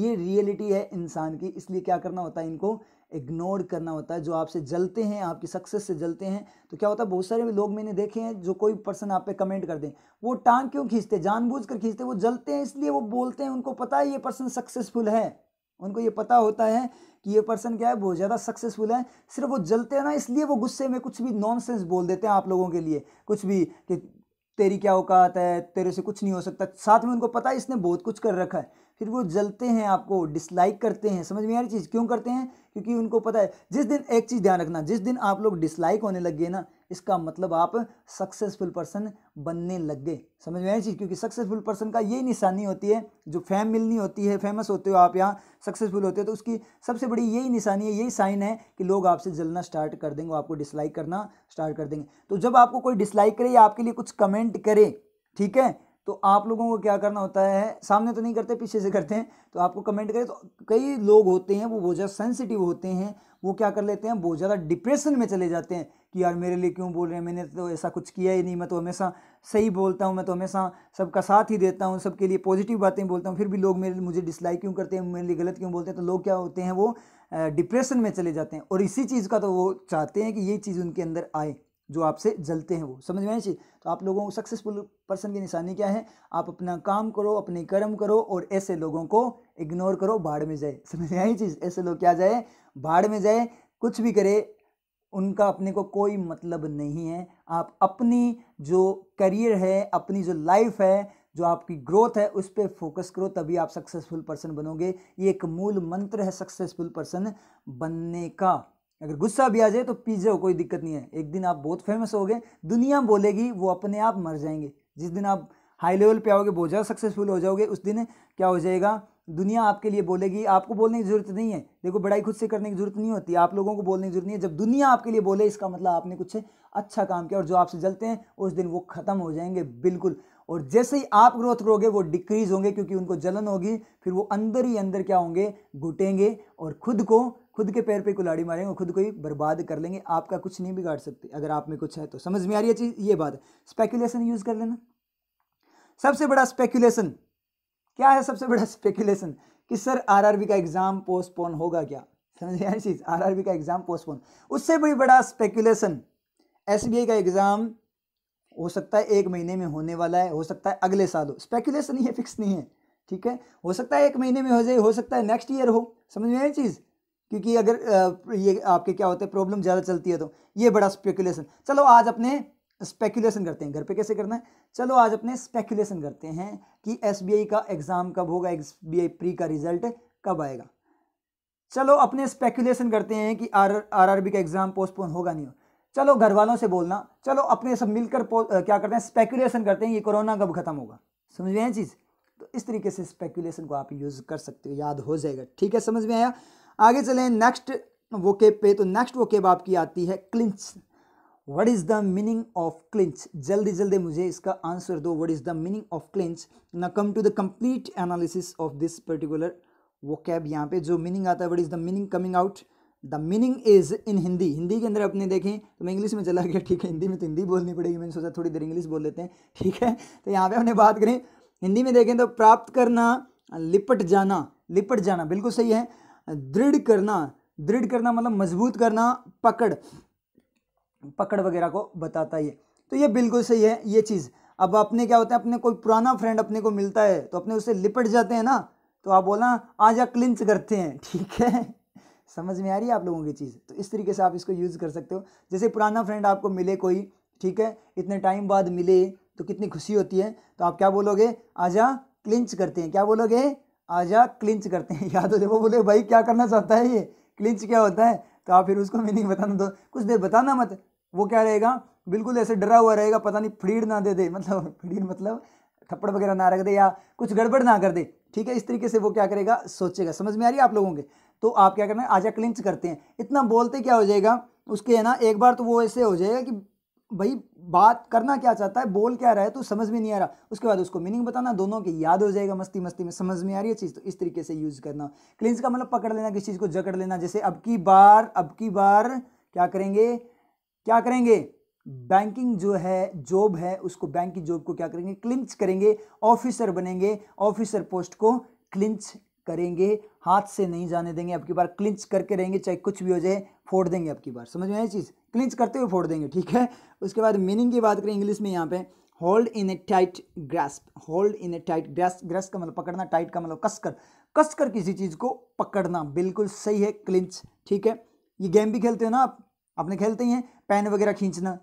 ये रियलिटी है इंसान की इसलिए क्या करना होता है इनको इग्नोर करना होता है जो आपसे जलते हैं आपकी सक्सेस से जलते हैं तो क्या होता है बहुत सारे लोग मैंने देखे हैं जो कोई पर्सन आप पे कमेंट कर दें वो टांग क्यों खींचते जानबूझ कर खींचते वो जलते हैं इसलिए वो बोलते हैं उनको पता है ये पर्सन सक्सेसफुल है उनको ये पता होता है कि ये पर्सन क्या है बहुत ज़्यादा सक्सेसफुल है सिर्फ वो जलते हैं ना इसलिए वो गुस्से में कुछ भी नॉन बोल देते हैं आप लोगों के लिए कुछ भी कि तेरी क्या औकात है तेरे से कुछ नहीं हो सकता साथ में उनको पता है इसने बहुत कुछ कर रखा है फिर वो जलते हैं आपको डिसलाइक करते हैं समझ में आ रही चीज़ क्यों करते हैं क्योंकि उनको पता है जिस दिन एक चीज़ ध्यान रखना जिस दिन आप लोग डिसलाइक होने लग गए ना इसका मतलब आप सक्सेसफुल पर्सन बनने लग गए समझ में आई चीज़ क्योंकि सक्सेसफुल पर्सन का ये निशानी होती है जो फैम मिलनी होती है फेमस होते हो आप यहाँ सक्सेसफुल होते हो तो उसकी सबसे बड़ी यही निशानी है यही साइन है कि लोग आपसे जलना स्टार्ट कर देंगे आपको डिसलाइक करना स्टार्ट कर देंगे तो जब आपको कोई डिसलाइक करे या आपके लिए कुछ कमेंट करे ठीक है तो आप लोगों को क्या करना होता है सामने तो नहीं करते पीछे से करते हैं तो आपको कमेंट करें तो कई लोग होते हैं वो बहुत ज़्यादा सेंसिटिव होते हैं वो क्या कर लेते हैं बहुत ज़्यादा डिप्रेशन में चले जाते हैं कि यार मेरे लिए क्यों बोल रहे हैं मैंने तो ऐसा कुछ किया ही नहीं मैं तो हमेशा सही बोलता हूँ मैं तो हमेशा सबका साथ ही देता हूँ सबके लिए पॉजिटिव बातें बोलता हूँ फिर भी लोग मेरे मुझे डिसलाइक क्यों करते हैं मेरे लिए गलत क्यों बोलते हैं तो लोग क्या होते हैं वो डिप्रेशन में चले जाते हैं और इसी चीज़ का तो वो चाहते हैं कि ये चीज़ उनके अंदर आए जो आपसे जलते हैं वो समझ में आई चीज़ तो आप लोगों को सक्सेसफुल पर्सन की निशानी क्या है आप अपना काम करो अपने कर्म करो और ऐसे लोगों को इग्नोर करो बाढ़ में जाए समझ में आई चीज़ ऐसे लोग क्या जाए बाढ़ में जाए कुछ भी करे उनका अपने को कोई मतलब नहीं है आप अपनी जो करियर है अपनी जो लाइफ है जो आपकी ग्रोथ है उस पर फोकस करो तभी आप सक्सेसफुल पर्सन बनोगे ये एक मूल मंत्र है सक्सेसफुल पर्सन बनने का अगर गुस्सा भी आ जाए तो पी जाओ कोई दिक्कत नहीं है एक दिन आप बहुत फेमस हो गए दुनिया बोलेगी वो अपने आप मर जाएंगे जिस दिन आप हाई लेवल पे आओगे बहुत ज़्यादा सक्सेसफुल हो जाओगे उस दिन क्या हो जाएगा दुनिया आपके लिए बोलेगी आपको बोलने की ज़रूरत नहीं है देखो बड़ाई खुद से करने की ज़रूरत नहीं होती आप लोगों को बोलने की ज़रूरत नहीं है जब दुनिया आपके लिए बोले इसका मतलब आपने कुछ अच्छा काम किया और जो आपसे जलते हैं उस दिन वो ख़त्म हो जाएंगे बिल्कुल और जैसे ही आप ग्रोथ करोगे वो डिक्रीज होंगे क्योंकि उनको जलन होगी फिर वो अंदर ही अंदर क्या होंगे घुटेंगे और खुद को खुद के पैर पे कुलाड़ी मारेंगे खुद को ही बर्बाद कर लेंगे आपका कुछ नहीं बिगाड़ सकते अगर आप में कुछ है तो समझ में आ रही है चीज़ ये बात स्पेकुलेशन यूज़ कर लेना सबसे बड़ा स्पेकुलेशन क्या है सबसे बड़ा स्पेकुलेशन कि सर आरआरबी का एग्ज़ाम पोस्टपोन होगा क्या समझ में आ रही चीज़ आर का एग्ज़ाम पोस्टपोन उससे भी बड़ा स्पेकुलेशन एस का एग्ज़ाम हो सकता है एक महीने में होने वाला है हो सकता है अगले साल हो स्पेकुलेशन ये फिक्स नहीं है ठीक है हो सकता है एक महीने में हो जाए हो सकता है नेक्स्ट ईयर हो समझ में रही चीज़ क्योंकि अगर ये आपके क्या होते हैं प्रॉब्लम ज़्यादा चलती है तो ये बड़ा स्पेकुलेशन चलो आज अपने स्पेकुलेशन करते हैं घर पे कैसे करना है चलो आज अपने स्पेकुलेशन करते हैं कि एस का एग्ज़ाम कब होगा एस प्री का रिजल्ट कब आएगा चलो अपने स्पेकुलेशन करते हैं कि आर आर का एग्ज़ाम पोस्टपोन होगा नहीं हो चलो घर वालों से बोलना चलो अपने सब मिलकर क्या करते हैं स्पेकुलेशन करते हैं ये कोरोना कब ख़त्म होगा समझ में आए चीज़ तो इस तरीके से स्पेकुलेशन को आप यूज़ कर सकते हो याद हो जाएगा ठीक है समझ में आया आगे चलें नेक्स्ट वोकेब पे तो नेक्स्ट वोकेब आपकी आती है clinch what is the meaning of clinch जल्दी जल्दी मुझे इसका आंसर दो what is the meaning of clinch ना come to the complete analysis of this particular vocab यहाँ पे जो मीनिंग आता है what is the meaning coming out the meaning is in Hindi Hindi के अंदर अपने देखें तो मैं इंग्लिश में चला गया ठीक है हिंदी में तो हिंदी बोलनी पड़ेगी मैंने सोचा थोड़ी देर इंग्लिश बोल लेते हैं ठीक है तो यहाँ पे हमने बात करें हिंदी में देखें तो प्राप्त करना लिपट जाना लिपट जाना बिल्कुल सही है दृढ़ करना दृढ़ करना मतलब मजबूत करना पकड़ पकड़ वगैरह को बताता है तो ये बिल्कुल सही है ये चीज़ अब अपने क्या होता है अपने कोई पुराना फ्रेंड अपने को मिलता है तो अपने उससे लिपट जाते हैं ना तो आप बोला आज आप क्लिंच करते हैं ठीक है समझ में आ रही है आप लोगों की चीज़ तो इस तरीके से आप इसको यूज़ कर सकते हो जैसे पुराना फ्रेंड आपको मिले कोई ठीक है इतने टाइम बाद मिले तो कितनी खुशी होती है तो आप क्या बोलोगे आजा क्लिंच करते हैं क्या बोलोगे आजा क्लिंच करते हैं याद हो जाए वो बोले भाई क्या करना चाहता है ये क्लिंच क्या होता है तो आप फिर उसको मीनिंग बताना दो कुछ देर बताना मत वो क्या रहेगा बिल्कुल ऐसे डरा हुआ रहेगा पता नहीं फ्रीड ना दे दे मतलब फ्रीड मतलब थप्पड़ वगैरह ना रख दे या कुछ गड़बड़ ना कर दे ठीक है इस तरीके से वो क्या करेगा सोचेगा समझ में आ रही है आप लोगों के तो आप क्या करना है आजा क्लिंच करते हैं इतना बोलते क्या हो जाएगा उसके है ना एक बार तो वो ऐसे हो जाएगा कि भाई बात करना क्या चाहता है बोल क्या रहा है तो समझ में नहीं आ रहा उसके बाद उसको मीनिंग बताना दोनों के याद हो जाएगा मस्ती मस्ती में समझ में आ रही है चीज़ तो इस तरीके से यूज़ करना क्लिंस का मतलब पकड़ लेना किसी चीज़ को जकड़ लेना जैसे अब की बार अब की बार क्या करेंगे क्या करेंगे बैंकिंग जो है जॉब है उसको बैंक की जॉब को क्या करेंगे क्लिंच करेंगे ऑफिसर बनेंगे ऑफिसर पोस्ट को क्लिंच करेंगे हाथ से नहीं जाने देंगे अब की बार क्लिंच करके रहेंगे चाहे कुछ भी हो जाए फोड़ देंगे अब की बार समझ में आई चीज़ क्लिंच करते हुए फोड़ देंगे ठीक है उसके बाद मीनिंग की बात करें इंग्लिश में यहाँ पे hold in a tight grace hold in a tight grace grace का मतलब पकड़ना टाइट का मतलब कसकर कसकर किसी चीज़ को पकड़ना बिल्कुल सही है क्लिंच ठीक है ये गेम भी खेलते हो ना आप अपने खेलते ही हैं पेन वगैरह खींचना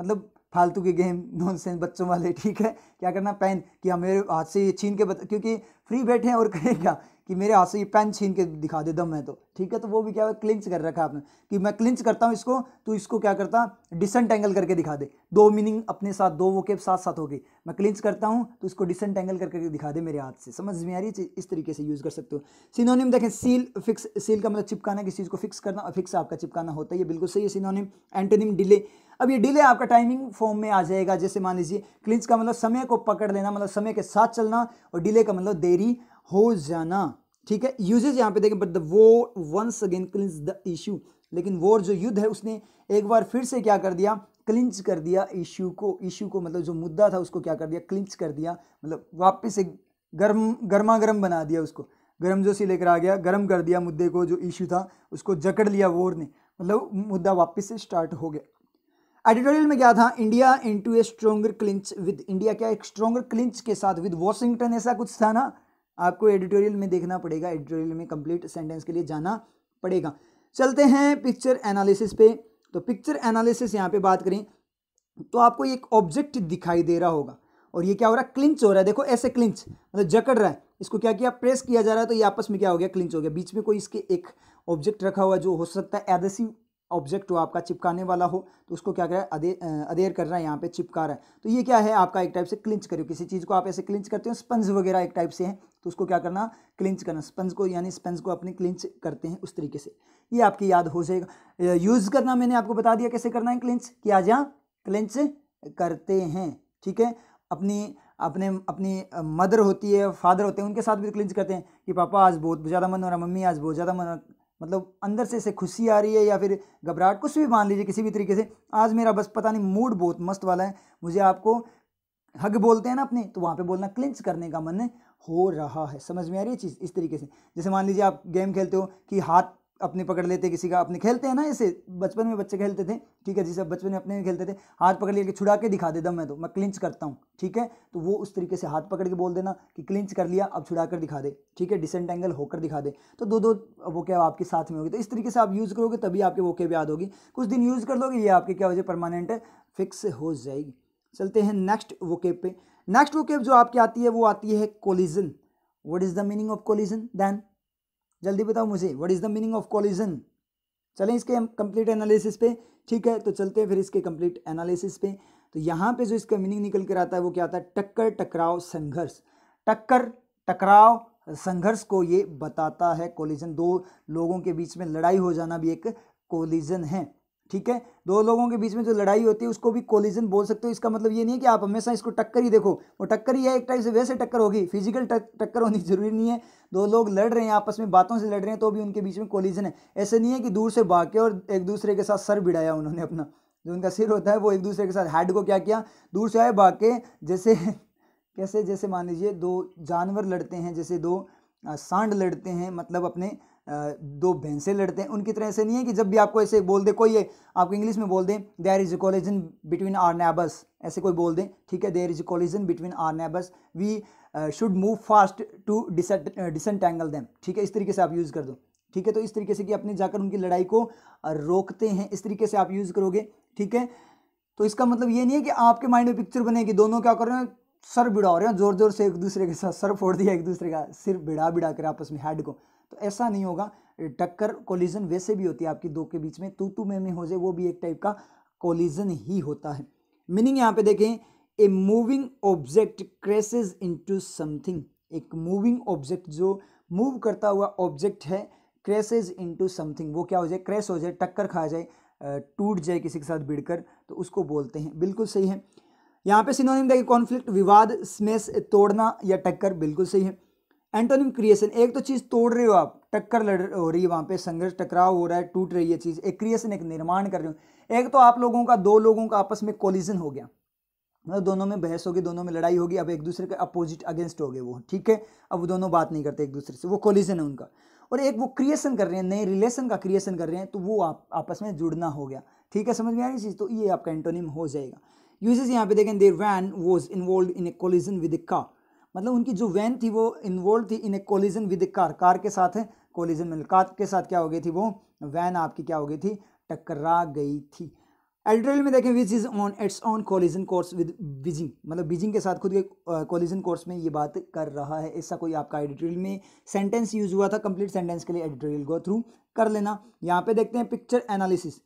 मतलब फालतू के गेम नॉनसेंस बच्चों वाले ठीक है क्या करना पेन कि हम मेरे हाथ से ये छीन के बता क्योंकि फ्री बैठे हैं और करेगा कि मेरे हाथ से ये पेन छीन के दिखा दे दम है तो ठीक है तो वो भी क्या है क्लिंच कर रखा है आपने कि मैं क्लिंच करता हूँ इसको तो इसको क्या करता एंगल करके दिखा दे दो मीनिंग अपने साथ दो वो के साथ साथ होगी मैं क्लिंच करता हूँ तो इसको एंगल करके दिखा दे मेरे हाथ से समझ में आ रही है इस तरीके से यूज़ कर सकते हो सिनोनिम देखें सील फिक्स सील का मतलब चिपकाना किसी चीज़ को फिक्स करना और फिक्स आपका चिपकाना होता है ये बिल्कुल सही है सिनोनिम एंटोनिम डिले अब ये डिले आपका टाइमिंग फॉर्म में आ जाएगा जैसे मान लीजिए क्लिंच का मतलब समय को पकड़ लेना मतलब समय के साथ चलना और डिले का मतलब देरी हो जाना ठीक है यूजेज यहाँ पे देखें but the war once again clinches the issue लेकिन वॉर जो युद्ध है उसने एक बार फिर से क्या कर दिया क्लिंच कर दिया इशू को इशू को मतलब जो मुद्दा था उसको क्या कर दिया क्लिंच कर दिया मतलब वापस एक गर्म गर्मा गर्म बना दिया उसको गर्म जो सी लेकर आ गया गर्म कर दिया मुद्दे को जो इशू था उसको जकड़ लिया वॉर ने मतलब मुद्दा वापस से स्टार्ट हो गया एडिटोरियल में क्या था India into a stronger clinch with India क्या एक स्ट्रोंगर क्लिंच के साथ विद वॉशिंगटन ऐसा कुछ था ना आपको एडिटोरियल में देखना पड़ेगा एडिटोरियल में कंप्लीट सेंटेंस के लिए जाना पड़ेगा चलते हैं पिक्चर एनालिसिस पे तो पिक्चर एनालिसिस यहाँ पे बात करें तो आपको एक ऑब्जेक्ट दिखाई दे रहा होगा और ये क्या हो रहा है क्लिंच हो रहा है देखो ऐसे क्लिंच मतलब जकड़ रहा है इसको क्या किया प्रेस किया जा रहा है तो ये आपस में क्या हो गया क्लिंच हो गया बीच में कोई इसके एक ऑब्जेक्ट रखा हुआ जो हो सकता है एदेसिव ऑब्जेक्ट हो आपका चिपकाने वाला हो तो उसको क्या कर रहा है अधेर अदेर कर रहा है यहाँ पे चिपका रहा है तो ये क्या है आपका एक टाइप से क्लिंच करो किसी चीज़ को आप ऐसे क्लिंच करते हो स्पंज वगैरह एक टाइप से है तो उसको क्या करना क्लिंच करना स्पंज को यानी स्पंज को अपने क्लिंच करते हैं उस तरीके से ये आपकी याद हो जाएगा यूज़ करना मैंने आपको बता दिया कैसे करना है क्लिंच कि आज यहाँ क्लिंच करते हैं ठीक है अपनी अपने अपनी मदर होती है फादर होते हैं उनके साथ भी क्लिंच करते हैं कि पापा आज बहुत ज़्यादा मन हो रहा मम्मी आज बहुत ज़्यादा मन हो रहा मतलब अंदर से इसे खुशी आ रही है या फिर घबराहट कुछ भी मान लीजिए किसी भी तरीके से आज मेरा बस पता नहीं मूड बहुत मस्त वाला है मुझे आपको हग बोलते हैं ना अपने तो वहाँ पे बोलना क्लिंच करने का मन हो रहा है समझ में आ रही है चीज़ इस तरीके से जैसे मान लीजिए आप गेम खेलते हो कि हाथ अपनी पकड़ लेते किसी का अपने खेलते हैं ना ऐसे बचपन में बच्चे खेलते थे ठीक है जैसे बचपन में अपने में खेलते थे हाथ पकड़ लिया कि छुड़ा के दिखा दे दम मैं तो मैं क्लिंच करता हूँ ठीक है तो वो उस तरीके से हाथ पकड़ के बोल देना कि क्लिंच कर लिया अब छुड़ा कर दिखा दे ठीक है डिसेंट एंगल होकर दिखा दे तो दो दो वो क्या आपके साथ में होगी तो इस तरीके से आप यूज़ करोगे तभी आपके वो याद होगी कुछ दिन यूज़ कर लोगे ये आपके क्या हो जाए परमानेंट फिक्स हो जाएगी चलते हैं नेक्स्ट केब पे नेक्स्ट वोकेब जो आपकी आती है वो आती है collision what is the meaning of collision then जल्दी बताओ मुझे what is the meaning of collision चलें इसके हम कंप्लीट एनालिसिस पे ठीक है तो चलते हैं फिर इसके कंप्लीट एनालिसिस पे तो यहाँ पे जो इसका मीनिंग निकल कर आता है वो क्या आता है टक्कर टकराव संघर्ष टक्कर टकराव संघर्ष को ये बताता है कोलिजन दो लोगों के बीच में लड़ाई हो जाना भी एक कोलिजन है ठीक है दो लोगों के बीच में जो लड़ाई होती है उसको भी कोलिजन बोल सकते हो इसका मतलब ये नहीं है कि आप हमेशा इसको टक्कर ही देखो वो टक्कर ही है एक टाइप से वैसे टक्कर होगी फिजिकल टक्कर होनी जरूरी नहीं है दो लोग लड़ रहे हैं आपस में बातों से लड़ रहे हैं तो भी उनके बीच में कोलिजन है ऐसे नहीं है कि दूर से भाग के और एक दूसरे के साथ सर भिड़ाया उन्होंने अपना जो उनका सिर होता है वो एक दूसरे के साथ हेड को क्या किया दूर से आए भाग के जैसे कैसे जैसे मान लीजिए दो जानवर लड़ते हैं जैसे दो सांड लड़ते हैं मतलब अपने दो भैंसे लड़ते हैं उनकी तरह ऐसे नहीं है कि जब भी आपको ऐसे बोल दे कोई आपको इंग्लिश में बोल दें there is a collision between our neighbours ऐसे कोई बोल दें ठीक है there is a collision between our neighbours we should move fast to disentangle them ठीक है इस तरीके से आप यूज़ कर दो ठीक है तो इस तरीके से कि अपने जाकर उनकी लड़ाई को रोकते हैं इस तरीके से आप यूज़ करोगे ठीक है तो इसका मतलब ये नहीं है कि आपके माइंड में पिक्चर बनेगी दोनों क्या कर रहे हैं सर बिड़ा रहे हैं जोर जोर से एक दूसरे के साथ सर फोड़ दिया एक दूसरे का सिर बिड़ा बिड़ा कर आपस में हेड को तो ऐसा नहीं होगा टक्कर कोलिजन वैसे भी होती है आपकी दो के बीच में तू तू में, में हो जाए वो भी एक टाइप का कोलिजन ही होता है मीनिंग यहाँ पे देखें a moving object crashes into something एक मूविंग ऑब्जेक्ट जो मूव करता हुआ ऑब्जेक्ट है क्रेसेज इंटू समथिंग वो क्या हो जाए क्रेस हो जाए टक्कर खा जाए टूट जाए किसी के साथ भिड़कर तो उसको बोलते हैं बिल्कुल सही है यहाँ पे सिनोनिम देखिए कॉन्फ्लिक्ट विवाद स्मेस तोड़ना या टक्कर बिल्कुल सही है एंटोनिम क्रिएशन एक तो चीज़ तोड़ रहे हो आप टक्कर लड़ हो रही है वहाँ पे संघर्ष टकराव हो रहा है टूट रही है चीज़ एक क्रिएशन एक निर्माण कर रहे हो एक तो आप लोगों का दो लोगों का आपस में कोलिजन हो गया मतलब दोनों में बहस होगी दोनों में लड़ाई होगी अब एक दूसरे के अपोजिट अगेंस्ट हो गए वो ठीक है अब वो दोनों बात नहीं करते एक दूसरे से वो कोलिजन है उनका और एक वो क्रिएशन कर रहे हैं नए रिलेशन का क्रिएशन कर रहे हैं तो वो आप आपस में जुड़ना हो गया ठीक है समझ में आ रही चीज़ तो ये आपका एंटोनिम हो जाएगा यूजेस यहाँ पे देखें there van was involve in a collision with a car मतलब उनकी जो वैन थी वो इन्वॉल्व थी in a collision with a car car के साथ है कोलिजन मतलब कार के साथ क्या हो गई थी वो वैन आपकी क्या हो गई थी टकरा गई थी एल्ड्रेल में देखें which is on its on collision course with Beijing मतलब बीजिंग के साथ खुद के कोलिजन कोर्स में ये बात कर रहा है ऐसा कोई आपका एडिटोरियल में सेंटेंस यूज़ हुआ था कंप्लीट सेंटेंस के लिए एडिटोरियल गो थ्रू कर लेना यहाँ पे देखते हैं पिक्चर एनालिसिस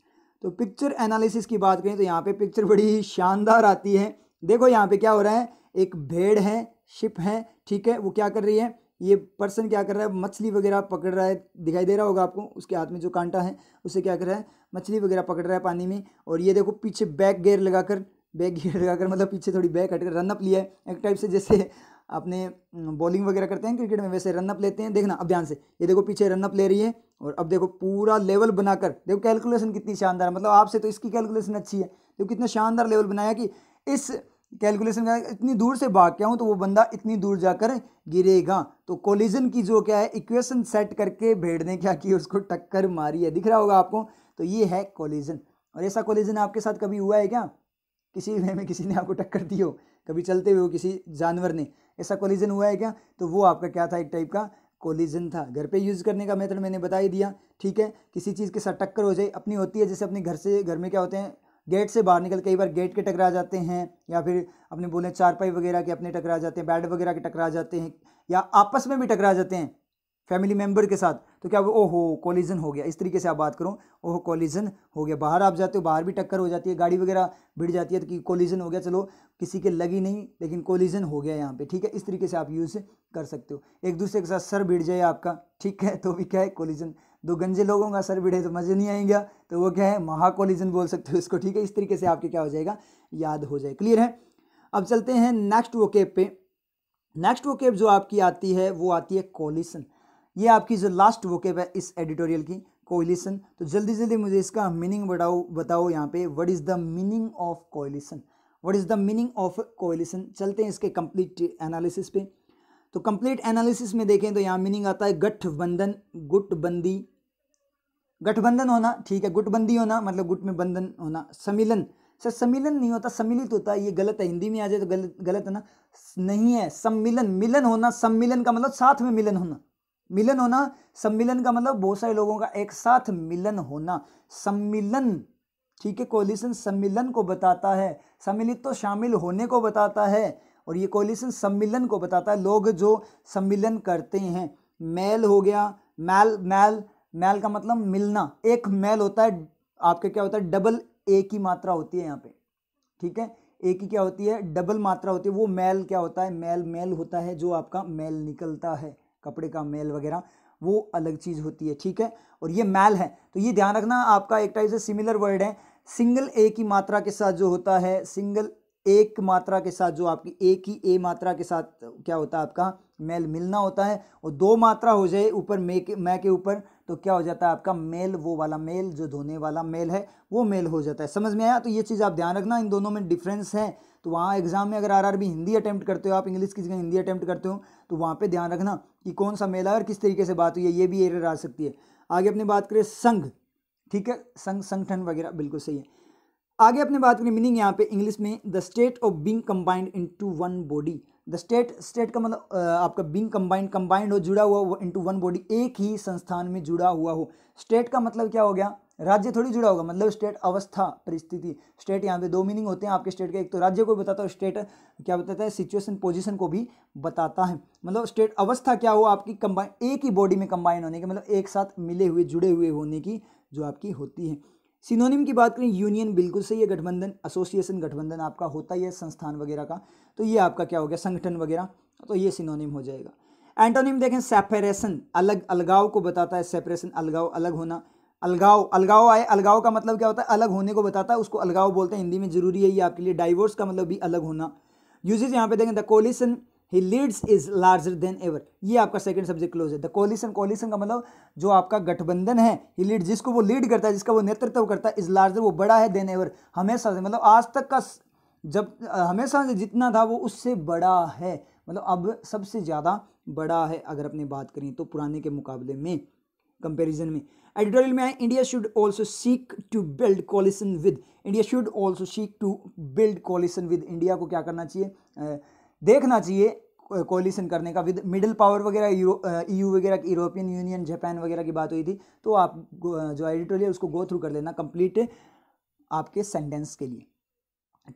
तो पिक्चर एनालिसिस की बात करें तो यहाँ पे पिक्चर बड़ी शानदार आती है देखो यहाँ पे क्या हो रहा है एक भेड़ है शिप है ठीक है वो क्या कर रही है ये पर्सन क्या कर रहा है मछली वगैरह पकड़ रहा है दिखाई दे रहा होगा आपको उसके हाथ में जो कांटा है उसे क्या कर रहा है मछली वगैरह पकड़ रहा है पानी में और ये देखो पीछे बैक गेयर लगाकर बैक गेयर लगाकर मतलब पीछे थोड़ी बैक हटकर रनअप लिया है एक टाइप से जैसे अपने बॉलिंग वगैरह करते हैं क्रिकेट में वैसे रनअप लेते हैं देखना अब ध्यान से ये देखो पीछे रनअप ले रही है और अब देखो पूरा लेवल बनाकर देखो कैलकुलेशन कितनी शानदार मतलब आपसे तो इसकी कैलकुलेशन अच्छी है देखो तो कितना शानदार लेवल बनाया कि इस कैलकुलेशन का इतनी दूर से भाग गया हूँ तो वो बंदा इतनी दूर जाकर गिरेगा तो कोलिजन की जो क्या है इक्वेशन सेट करके भेड़ ने क्या की उसको टक्कर मारी है दिख रहा होगा आपको तो ये है कोलिजन और ऐसा कोलिजन आपके साथ कभी हुआ है क्या किसी वे में किसी ने आपको टक्कर दी हो कभी चलते हुए हो किसी जानवर ने ऐसा कोलिजन हुआ है क्या तो वो आपका क्या था एक टाइप का कोलिजन था घर पे यूज़ करने का मेथड मैंने बता ही दिया ठीक है किसी चीज़ के साथ टक्कर हो जाए अपनी होती है जैसे अपने घर से घर में क्या होते हैं गेट से बाहर निकल कई बार गेट के टकरा जाते हैं या फिर अपने बोले चारपाई वगैरह के अपने टकरा जाते हैं बेड वगैरह के टकरा जाते हैं या आपस में भी टकरा जाते हैं फैमिली मेम्बर के साथ तो क्या वो ओहो कॉलिजन हो गया इस तरीके से आप बात करो ओहो कॉलिजन हो गया बाहर आप जाते हो बाहर भी टक्कर हो जाती है गाड़ी वगैरह भिड़ जाती है तो कि कॉलिजन हो गया चलो किसी के लगी नहीं लेकिन कॉलिजन हो गया यहाँ पे ठीक है इस तरीके से आप यूज़ कर सकते हो एक दूसरे के साथ सर भिड़ जाए आपका ठीक है तो भी क्या है कॉलिजन दो गंजे लोगों का सर भिड़े तो मज़े नहीं आएंगे तो वो क्या है महाकोलिजन बोल सकते हो इसको ठीक है इस तरीके से आपके क्या हो जाएगा याद हो जाए क्लियर है अब चलते हैं नेक्स्ट वोकेब पे नेक्स्ट वोकेब जो आपकी आती है वो आती है कोलिसन ये आपकी जो लास्ट वोकेब है इस एडिटोरियल की कोलिसन तो जल्दी जल्दी मुझे इसका मीनिंग बताओ बताओ यहाँ पे what is the meaning of coalition what is the meaning of coalition चलते हैं इसके कंप्लीट एनालिसिस पे तो कंप्लीट एनालिसिस में देखें तो यहाँ मीनिंग आता है गठबंधन गुटबंदी गठबंधन होना ठीक है गुटबंदी होना मतलब गुट में बंधन होना सम्मिलन सर सम्मिलन नहीं होता सम्मिलित होता है ये गलत है हिंदी में आ जाए तो गलत गलत है ना नहीं है सम्मिलन मिलन होना सम्मिलन का मतलब साथ में मिलन होना मिलन होना सम्मिलन का मतलब बहुत सारे लोगों का एक साथ मिलन होना सम्मिलन ठीक है कोलिशन सम्मिलन को बताता है सम्मिलित तो शामिल होने को बताता है और ये कोलिशन सम्मिलन को बताता है लोग जो सम्मिलन करते हैं मैल हो गया मैल मैल मैल का मतलब मिलना एक मैल होता है आपके क्या होता है डबल ए की मात्रा होती है यहाँ पे ठीक है ए की क्या होती है डबल मात्रा होती है वो मैल क्या होता है मैल मैल होता है जो आपका मैल निकलता है कपड़े का मैल वगैरह वो अलग चीज़ होती है ठीक है और ये मैल है तो ये ध्यान रखना आपका एक टाइप से सिमिलर वर्ड है सिंगल ए की मात्रा के साथ जो होता है सिंगल एक मात्रा के साथ जो आपकी ए की ए मात्रा के साथ क्या होता है आपका मैल मिलना होता है और दो मात्रा हो जाए ऊपर मे के मैं के ऊपर तो क्या हो जाता है आपका मेल वो वाला मेल जो धोने वाला मेल है वो मेल हो जाता है समझ में आया तो ये चीज़ आप ध्यान रखना इन दोनों में डिफरेंस है तो वहाँ एग्जाम में अगर आरआरबी हिंदी अटैम्प्ट करते हो आप इंग्लिश की जगह हिंदी अटैम्प्ट करते हो तो वहाँ पे ध्यान रखना कि कौन सा मेल है और किस तरीके से बात हुई है ये भी एरर आ सकती है आगे अपने बात करें संघ ठीक है संघ संगठन वगैरह बिल्कुल सही है आगे अपने बात करें मीनिंग यहाँ पे इंग्लिश में the state of being combined into one body the state state का मतलब आपका बींग कंबाइंड कंबाइंड हो जुड़ा हुआ हो इंटू वन बॉडी एक ही संस्थान में जुड़ा हुआ हो स्टेट का मतलब क्या हो गया राज्य थोड़ी जुड़ा होगा मतलब स्टेट अवस्था परिस्थिति स्टेट यहाँ पे दो मीनिंग होते हैं आपके स्टेट का एक तो राज्य को भी बताता है स्टेट क्या बताता है सिचुएशन पोजीशन को भी बताता है मतलब स्टेट अवस्था क्या हो आपकी कंबाइन एक ही बॉडी में कंबाइन होने के मतलब एक साथ मिले हुए जुड़े हुए होने की जो आपकी होती है सिनोनिम की बात करें यूनियन बिल्कुल सही है गठबंधन एसोसिएशन गठबंधन आपका होता ही है संस्थान वगैरह का तो ये आपका क्या हो गया संगठन वगैरह तो ये सिनोनिम हो जाएगा एंटोनिम देखें सेपरेशन अलग अलगाव को बताता है सेपरेशन अलगाव अलग होना अलगाव अलगाव आए अलगाव का मतलब क्या होता है अलग होने को बताता है उसको अलगाव बोलते हैं हिंदी में जरूरी है ये आपके लिए डाइवोर्स का मतलब भी अलग होना यूजेज यहाँ पे देखें the coalition he leads is larger than ever ये आपका सेकंड सब्जेक्ट क्लोज है द कोलिशन कोलिशन का मतलब जो आपका गठबंधन है ही लीड जिसको वो लीड करता है जिसका वो नेतृत्व करता है इज लार्जर वो बड़ा है देन एवर हमेशा से मतलब आज तक का जब हमेशा से जितना था वो उससे बड़ा है मतलब अब सबसे ज़्यादा बड़ा है अगर अपनी बात करें तो पुराने के मुकाबले में कंपेरिजन में एडिटोरियल में आए India should also seek to build coalition with India should also seek to build coalition with India को क्या करना चाहिए देखना चाहिए कोलिशन करने का विद मिडिल पावर वगैरह ईयू e वगैरह की यूरोपियन यूनियन जापान वगैरह की बात हुई थी तो आप जो एडिटोरियल उसको गो थ्रू कर लेना कंप्लीट आपके सेंटेंस के लिए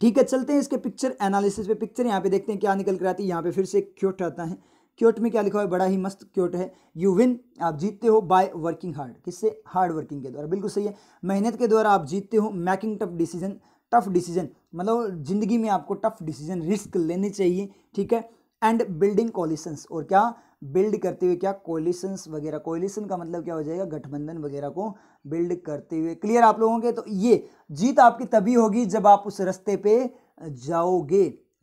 ठीक है चलते हैं इसके पिक्चर एनालिसिस पे पिक्चर यहाँ पे देखते हैं क्या निकल कर आती है यहाँ पे फिर से क्योट आता है क्योट में क्या लिखा हुआ है बड़ा ही मस्त क्योट है यू विन आप जीतते हो बाय वर्किंग हार्ड किससे हार्ड वर्किंग के द्वारा बिल्कुल सही है मेहनत के द्वारा आप जीतते हो making tough decision tough decision मतलब ज़िंदगी में आपको टफ डिसीजन रिस्क लेने चाहिए ठीक है एंड बिल्डिंग कोलिशंस और क्या बिल्ड करते हुए क्या कोलिशंस वगैरह कोलिसन का मतलब क्या हो जाएगा गठबंधन वगैरह को बिल्ड करते हुए क्लियर आप लोगों के तो ये जीत आपकी तभी होगी जब आप उस रस्ते पे जाओगे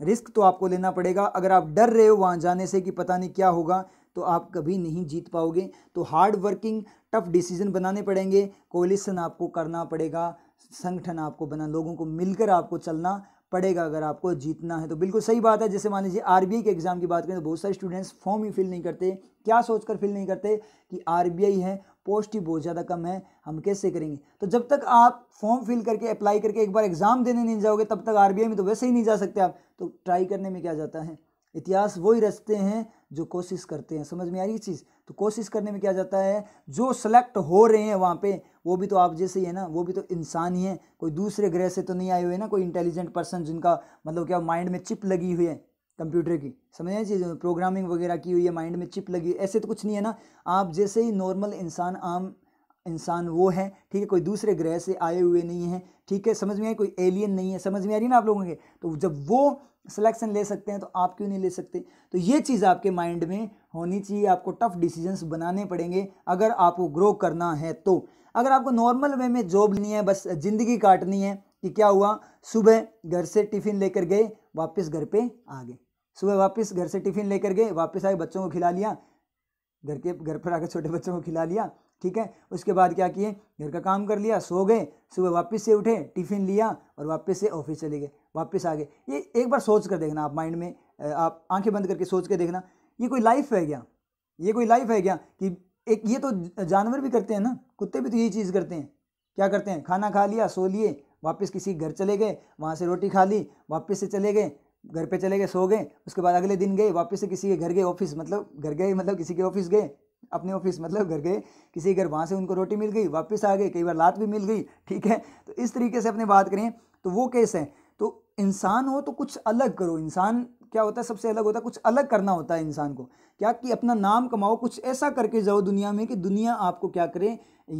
रिस्क तो आपको लेना पड़ेगा अगर आप डर रहे हो वहाँ जाने से कि पता नहीं क्या होगा तो आप कभी नहीं जीत पाओगे तो हार्ड वर्किंग टफ डिसीजन बनाने पड़ेंगे कोलिसन आपको करना पड़ेगा संगठन आपको बना लोगों को मिलकर आपको चलना पड़ेगा अगर आपको जीतना है तो बिल्कुल सही बात है जैसे मान लीजिए आरबीआई के एग्ज़ाम की बात करें तो बहुत सारे स्टूडेंट्स फॉर्म ही फिल नहीं करते क्या सोचकर फिल नहीं करते कि आरबीआई है पोस्ट ही बहुत ज़्यादा कम है हम कैसे करेंगे तो जब तक आप फॉर्म फिल करके अप्लाई करके एक बार एग्ज़ाम देने नहीं जाओगे तब तक आर में तो वैसे ही नहीं जा सकते आप तो ट्राई करने में क्या जाता है इतिहास वही रचते हैं जो कोशिश करते हैं समझ में आ रही चीज़ तो कोशिश करने में क्या जाता है जो सेलेक्ट हो रहे हैं वहाँ पे वो भी तो आप जैसे ही है ना वो भी तो इंसान ही है कोई दूसरे ग्रह से तो नहीं आए हुए ना कोई इंटेलिजेंट पर्सन जिनका मतलब क्या माइंड में चिप लगी हुई है कंप्यूटर की समझ आए चीज़ प्रोग्रामिंग वगैरह की हुई है माइंड में चिप लगी हुई ऐसे तो कुछ नहीं है ना आप जैसे ही नॉर्मल इंसान आम इंसान वो है ठीक है कोई दूसरे ग्रह से आए हुए नहीं है ठीक है समझ में आए कोई एलियन नहीं है समझ में आ रही है ना आप लोगों के तो जब वो सिलेक्शन ले सकते हैं तो आप क्यों नहीं ले सकते तो ये चीज़ आपके माइंड में होनी चाहिए आपको टफ डिसीजंस बनाने पड़ेंगे अगर आपको ग्रो करना है तो अगर आपको नॉर्मल वे में जॉब नहीं है बस ज़िंदगी काटनी है कि क्या हुआ सुबह घर से टिफ़िन लेकर गए वापस घर पे आ गए सुबह वापस घर से टिफ़िन लेकर गए वापस आए बच्चों को खिला लिया घर के घर पर आकर छोटे बच्चों को खिला लिया ठीक है उसके बाद क्या किए घर का काम कर लिया सो गए सुबह वापस से उठे टिफ़िन लिया और वापस से ऑफिस चले गए वापस आ गए ये एक बार सोच कर देखना आप माइंड में आप आंखें बंद करके सोच के देखना ये कोई लाइफ है क्या ये कोई लाइफ है क्या कि एक ये तो जानवर भी करते हैं ना कुत्ते भी तो यही चीज़ करते हैं क्या करते हैं खाना खा लिया सो लिए वापस किसी घर चले गए वहाँ से रोटी खा ली वापस से चले गए घर पे चले गए सो गए उसके बाद अगले दिन गए वापस से किसी के घर गए ऑफिस मतलब घर गए मतलब किसी के ऑफिस गए अपने ऑफिस मतलब घर गए किसी घर वहाँ से उनको रोटी मिल गई वापस आ गए कई बार लात भी मिल गई ठीक है तो इस तरीके से अपने बात करें तो वो केस है इंसान हो तो कुछ अलग करो इंसान क्या होता है सबसे अलग होता है कुछ अलग करना होता है इंसान को क्या कि अपना नाम कमाओ कुछ ऐसा करके जाओ दुनिया में कि दुनिया आपको क्या करे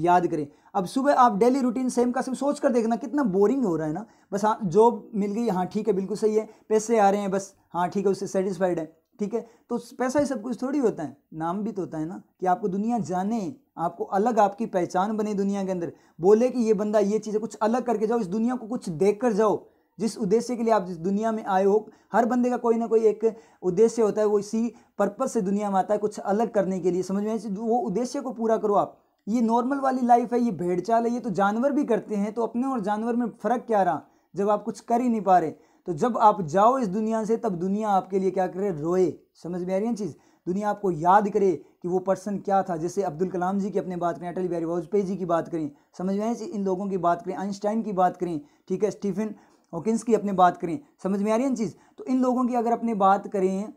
याद करे अब सुबह आप डेली रूटीन सेम का सेम सोच कर देखना कितना बोरिंग हो रहा है ना बस हाँ जॉब मिल गई हाँ ठीक है बिल्कुल सही है पैसे आ रहे हैं बस हाँ ठीक है उससे सेटिस्फाइड है ठीक है तो पैसा ही सब कुछ थोड़ी होता है नाम भी तो होता है ना कि आपको दुनिया जाने आपको अलग आपकी पहचान बने दुनिया के अंदर बोले कि ये बंदा ये चीज़ें कुछ अलग करके जाओ इस दुनिया को कुछ देख कर जाओ जिस उद्देश्य के लिए आप जिस दुनिया में आए हो हर बंदे का कोई ना कोई एक उद्देश्य होता है वो इसी पर्पज़ से दुनिया में आता है कुछ अलग करने के लिए समझ में वो उद्देश्य को पूरा करो आप ये नॉर्मल वाली लाइफ है ये भेड़चाल है ये तो जानवर भी करते हैं तो अपने और जानवर में फ़र्क क्या रहा जब आप कुछ कर ही नहीं पा रहे तो जब आप जाओ इस दुनिया से तब दुनिया आपके लिए क्या करे रोए समझ में आ रही है चीज़ दुनिया आपको याद करे कि वो पर्सन क्या था जैसे अब्दुल कलाम जी की अपने बात करें अटल बिहारी वाजपेयी जी की बात करें समझ में आए इन लोगों की बात करें आइंस्टाइन की बात करें ठीक है स्टीफन हॉकिंस की अपने बात करें समझ में आ रही है चीज़ तो इन लोगों की अगर अपने बात करें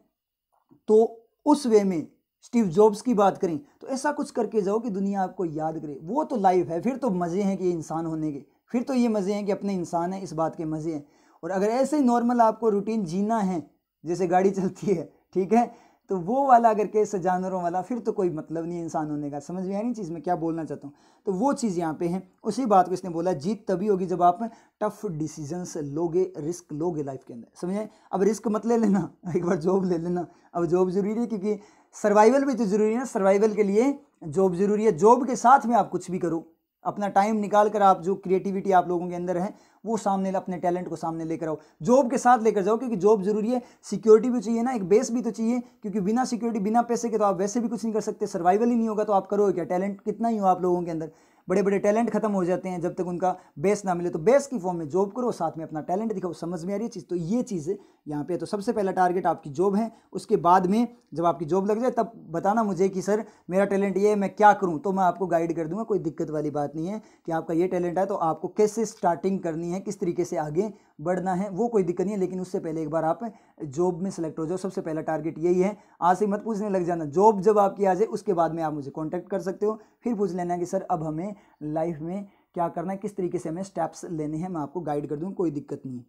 तो उस वे में स्टीव जॉब्स की बात करें तो ऐसा कुछ करके जाओ कि दुनिया आपको याद करे वो तो लाइफ है फिर तो मज़े हैं कि इंसान होने के फिर तो ये मज़े हैं कि अपने इंसान हैं इस बात के मज़े हैं और अगर ऐसे ही नॉर्मल आपको रूटीन जीना है जैसे गाड़ी चलती है ठीक है तो वो वाला अगर केस है जानवरों वाला फिर तो कोई मतलब नहीं इंसान होने का समझ में आ नहीं चीज़ मैं क्या बोलना चाहता हूँ तो वो चीज़ यहाँ पे है उसी बात को इसने बोला जीत तभी होगी जब आप टफ डिसीजंस लोगे रिस्क लोगे लाइफ के अंदर समझें अब रिस्क मत ले लेना एक बार जॉब ले लेना अब जॉब ज़रूरी है क्योंकि सर्वाइवल भी तो ज़रूरी है ना सर्वाइवल के लिए जॉब ज़रूरी है जॉब के साथ में आप कुछ भी करो अपना टाइम निकाल कर आप जो क्रिएटिविटी आप लोगों के अंदर है वो सामने अपने टैलेंट को सामने लेकर आओ जॉब के साथ लेकर जाओ क्योंकि जॉब जरूरी है सिक्योरिटी भी चाहिए ना एक बेस भी तो चाहिए क्योंकि बिना सिक्योरिटी बिना पैसे के तो आप वैसे भी कुछ नहीं कर सकते सर्वाइवल ही नहीं होगा तो आप करोगे क्या टैलेंट कितना ही हो आप लोगों के अंदर बड़े बड़े टैलेंट खत्म हो जाते हैं जब तक उनका बेस ना मिले तो बेस की फॉर्म में जॉब करो साथ में अपना टैलेंट दिखाओ समझ में आ रही है चीज़ तो ये चीज़ यहाँ पे तो सबसे पहला टारगेट आपकी जॉब है उसके बाद में जब आपकी जॉब लग जाए तब बताना मुझे कि सर मेरा टैलेंट ये है मैं क्या करूँ तो मैं आपको गाइड कर दूँगा कोई दिक्कत वाली बात नहीं है कि आपका ये टैलेंट है तो आपको कैसे स्टार्टिंग करनी है किस तरीके से आगे बढ़ना है वो कोई दिक्कत नहीं है लेकिन उससे पहले एक बार आप जॉब में सेलेक्ट हो जाओ सबसे पहला टारगेट यही है आज से मत पूछने लग जाना जॉब जब आपकी आ जाए उसके बाद में आप मुझे कॉन्टैक्ट कर सकते हो फिर पूछ लेना कि सर अब हमें लाइफ में क्या करना है किस तरीके से हमें स्टेप्स लेने हैं मैं आपको गाइड कर दूँ कोई दिक्कत नहीं है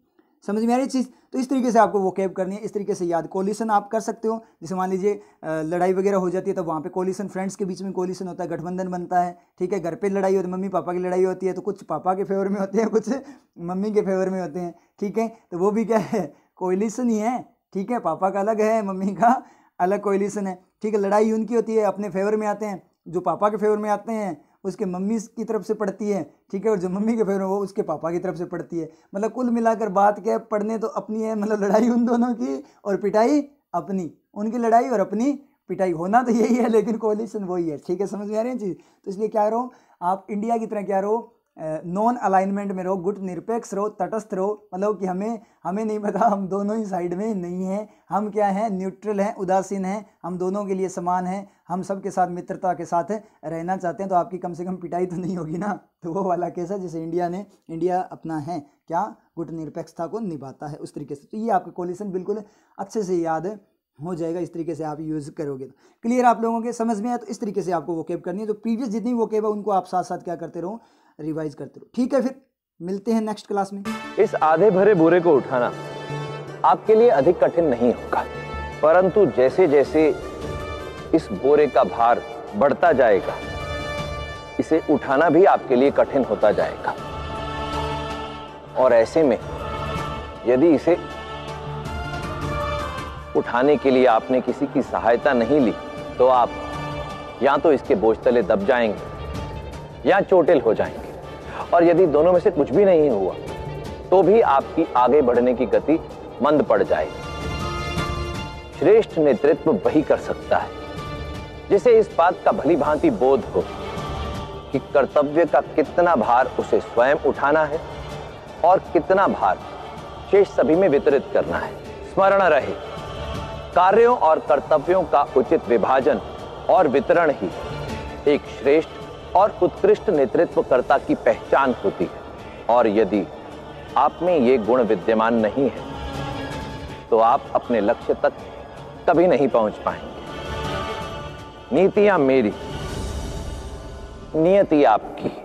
समझ में आ रही चीज़ तो इस तरीके से आपको वो कैब करनी है इस तरीके से याद कोलिशन आप कर सकते हो जैसे मान लीजिए लड़ाई वगैरह हो जाती है तो वहाँ पे कोलिशन फ्रेंड्स के बीच में कोलिशन होता है गठबंधन बनता है ठीक है घर पे लड़ाई होती है मम्मी पापा की लड़ाई होती है तो कुछ पापा के फेवर में होते हैं कुछ मम्मी के फेवर में होते हैं ठीक है तो वो भी क्या है कोलिशन ही है ठीक है पापा का अलग है मम्मी का अलग कोलिशन है ठीक है लड़ाई उनकी होती है अपने फेवर में आते हैं जो पापा के फेवर में आते हैं उसके मम्मी की तरफ से पढ़ती है ठीक है और जो मम्मी के फेवरेट वो उसके पापा की तरफ से पढ़ती है मतलब कुल मिलाकर बात क्या है पढ़ने तो अपनी है मतलब लड़ाई उन दोनों की और पिटाई अपनी उनकी लड़ाई और अपनी पिटाई होना तो यही है लेकिन कोलिशन वही है ठीक है समझ में आ रही है चीज़ तो इसलिए क्या रहो आप इंडिया की तरह क्या रहो नॉन अलाइनमेंट में रहो गुट निरपेक्ष रहो तटस्थ रहो मतलब कि हमें हमें नहीं पता हम दोनों ही साइड में नहीं हैं हम क्या हैं न्यूट्रल हैं उदासीन हैं हम दोनों के लिए समान हैं हम सब के साथ मित्रता के साथ रहना चाहते हैं तो आपकी कम से कम पिटाई तो नहीं होगी ना तो वो वाला केस है जिसे इंडिया ने इंडिया अपना है क्या गुट निरपेक्षता को निभाता है उस तरीके से तो ये आपका कोलिशन बिल्कुल अच्छे से याद हो जाएगा इस तरीके से आप यूज़ करोगे तो क्लियर आप लोगों के समझ में आया तो इस तरीके से आपको वो करनी है तो प्रीवियस जितनी वो है उनको आप साथ साथ क्या करते रहो रिवाइज करते रहो ठीक है फिर मिलते हैं नेक्स्ट क्लास में इस आधे भरे बोरे को उठाना आपके लिए अधिक कठिन नहीं होगा परंतु जैसे जैसे इस बोरे का भार बढ़ता जाएगा इसे उठाना भी आपके लिए कठिन होता जाएगा और ऐसे में यदि इसे उठाने के लिए आपने किसी की सहायता नहीं ली तो आप या तो इसके बोझ तले दब जाएंगे या चोटिल हो जाएंगे और यदि दोनों में से कुछ भी नहीं हुआ तो भी आपकी आगे बढ़ने की गति मंद पड़ जाएगी श्रेष्ठ नेतृत्व वही कर सकता है जिसे इस बात का भली भांति बोध हो कि कर्तव्य का कितना भार उसे स्वयं उठाना है और कितना भार शेष सभी में वितरित करना है स्मरण रहे कार्यों और कर्तव्यों का उचित विभाजन और वितरण ही एक श्रेष्ठ और उत्कृष्ट नेतृत्वकर्ता की पहचान होती है और यदि आप में ये गुण विद्यमान नहीं है तो आप अपने लक्ष्य तक कभी नहीं पहुंच पाएंगे नीतियां मेरी नियति आपकी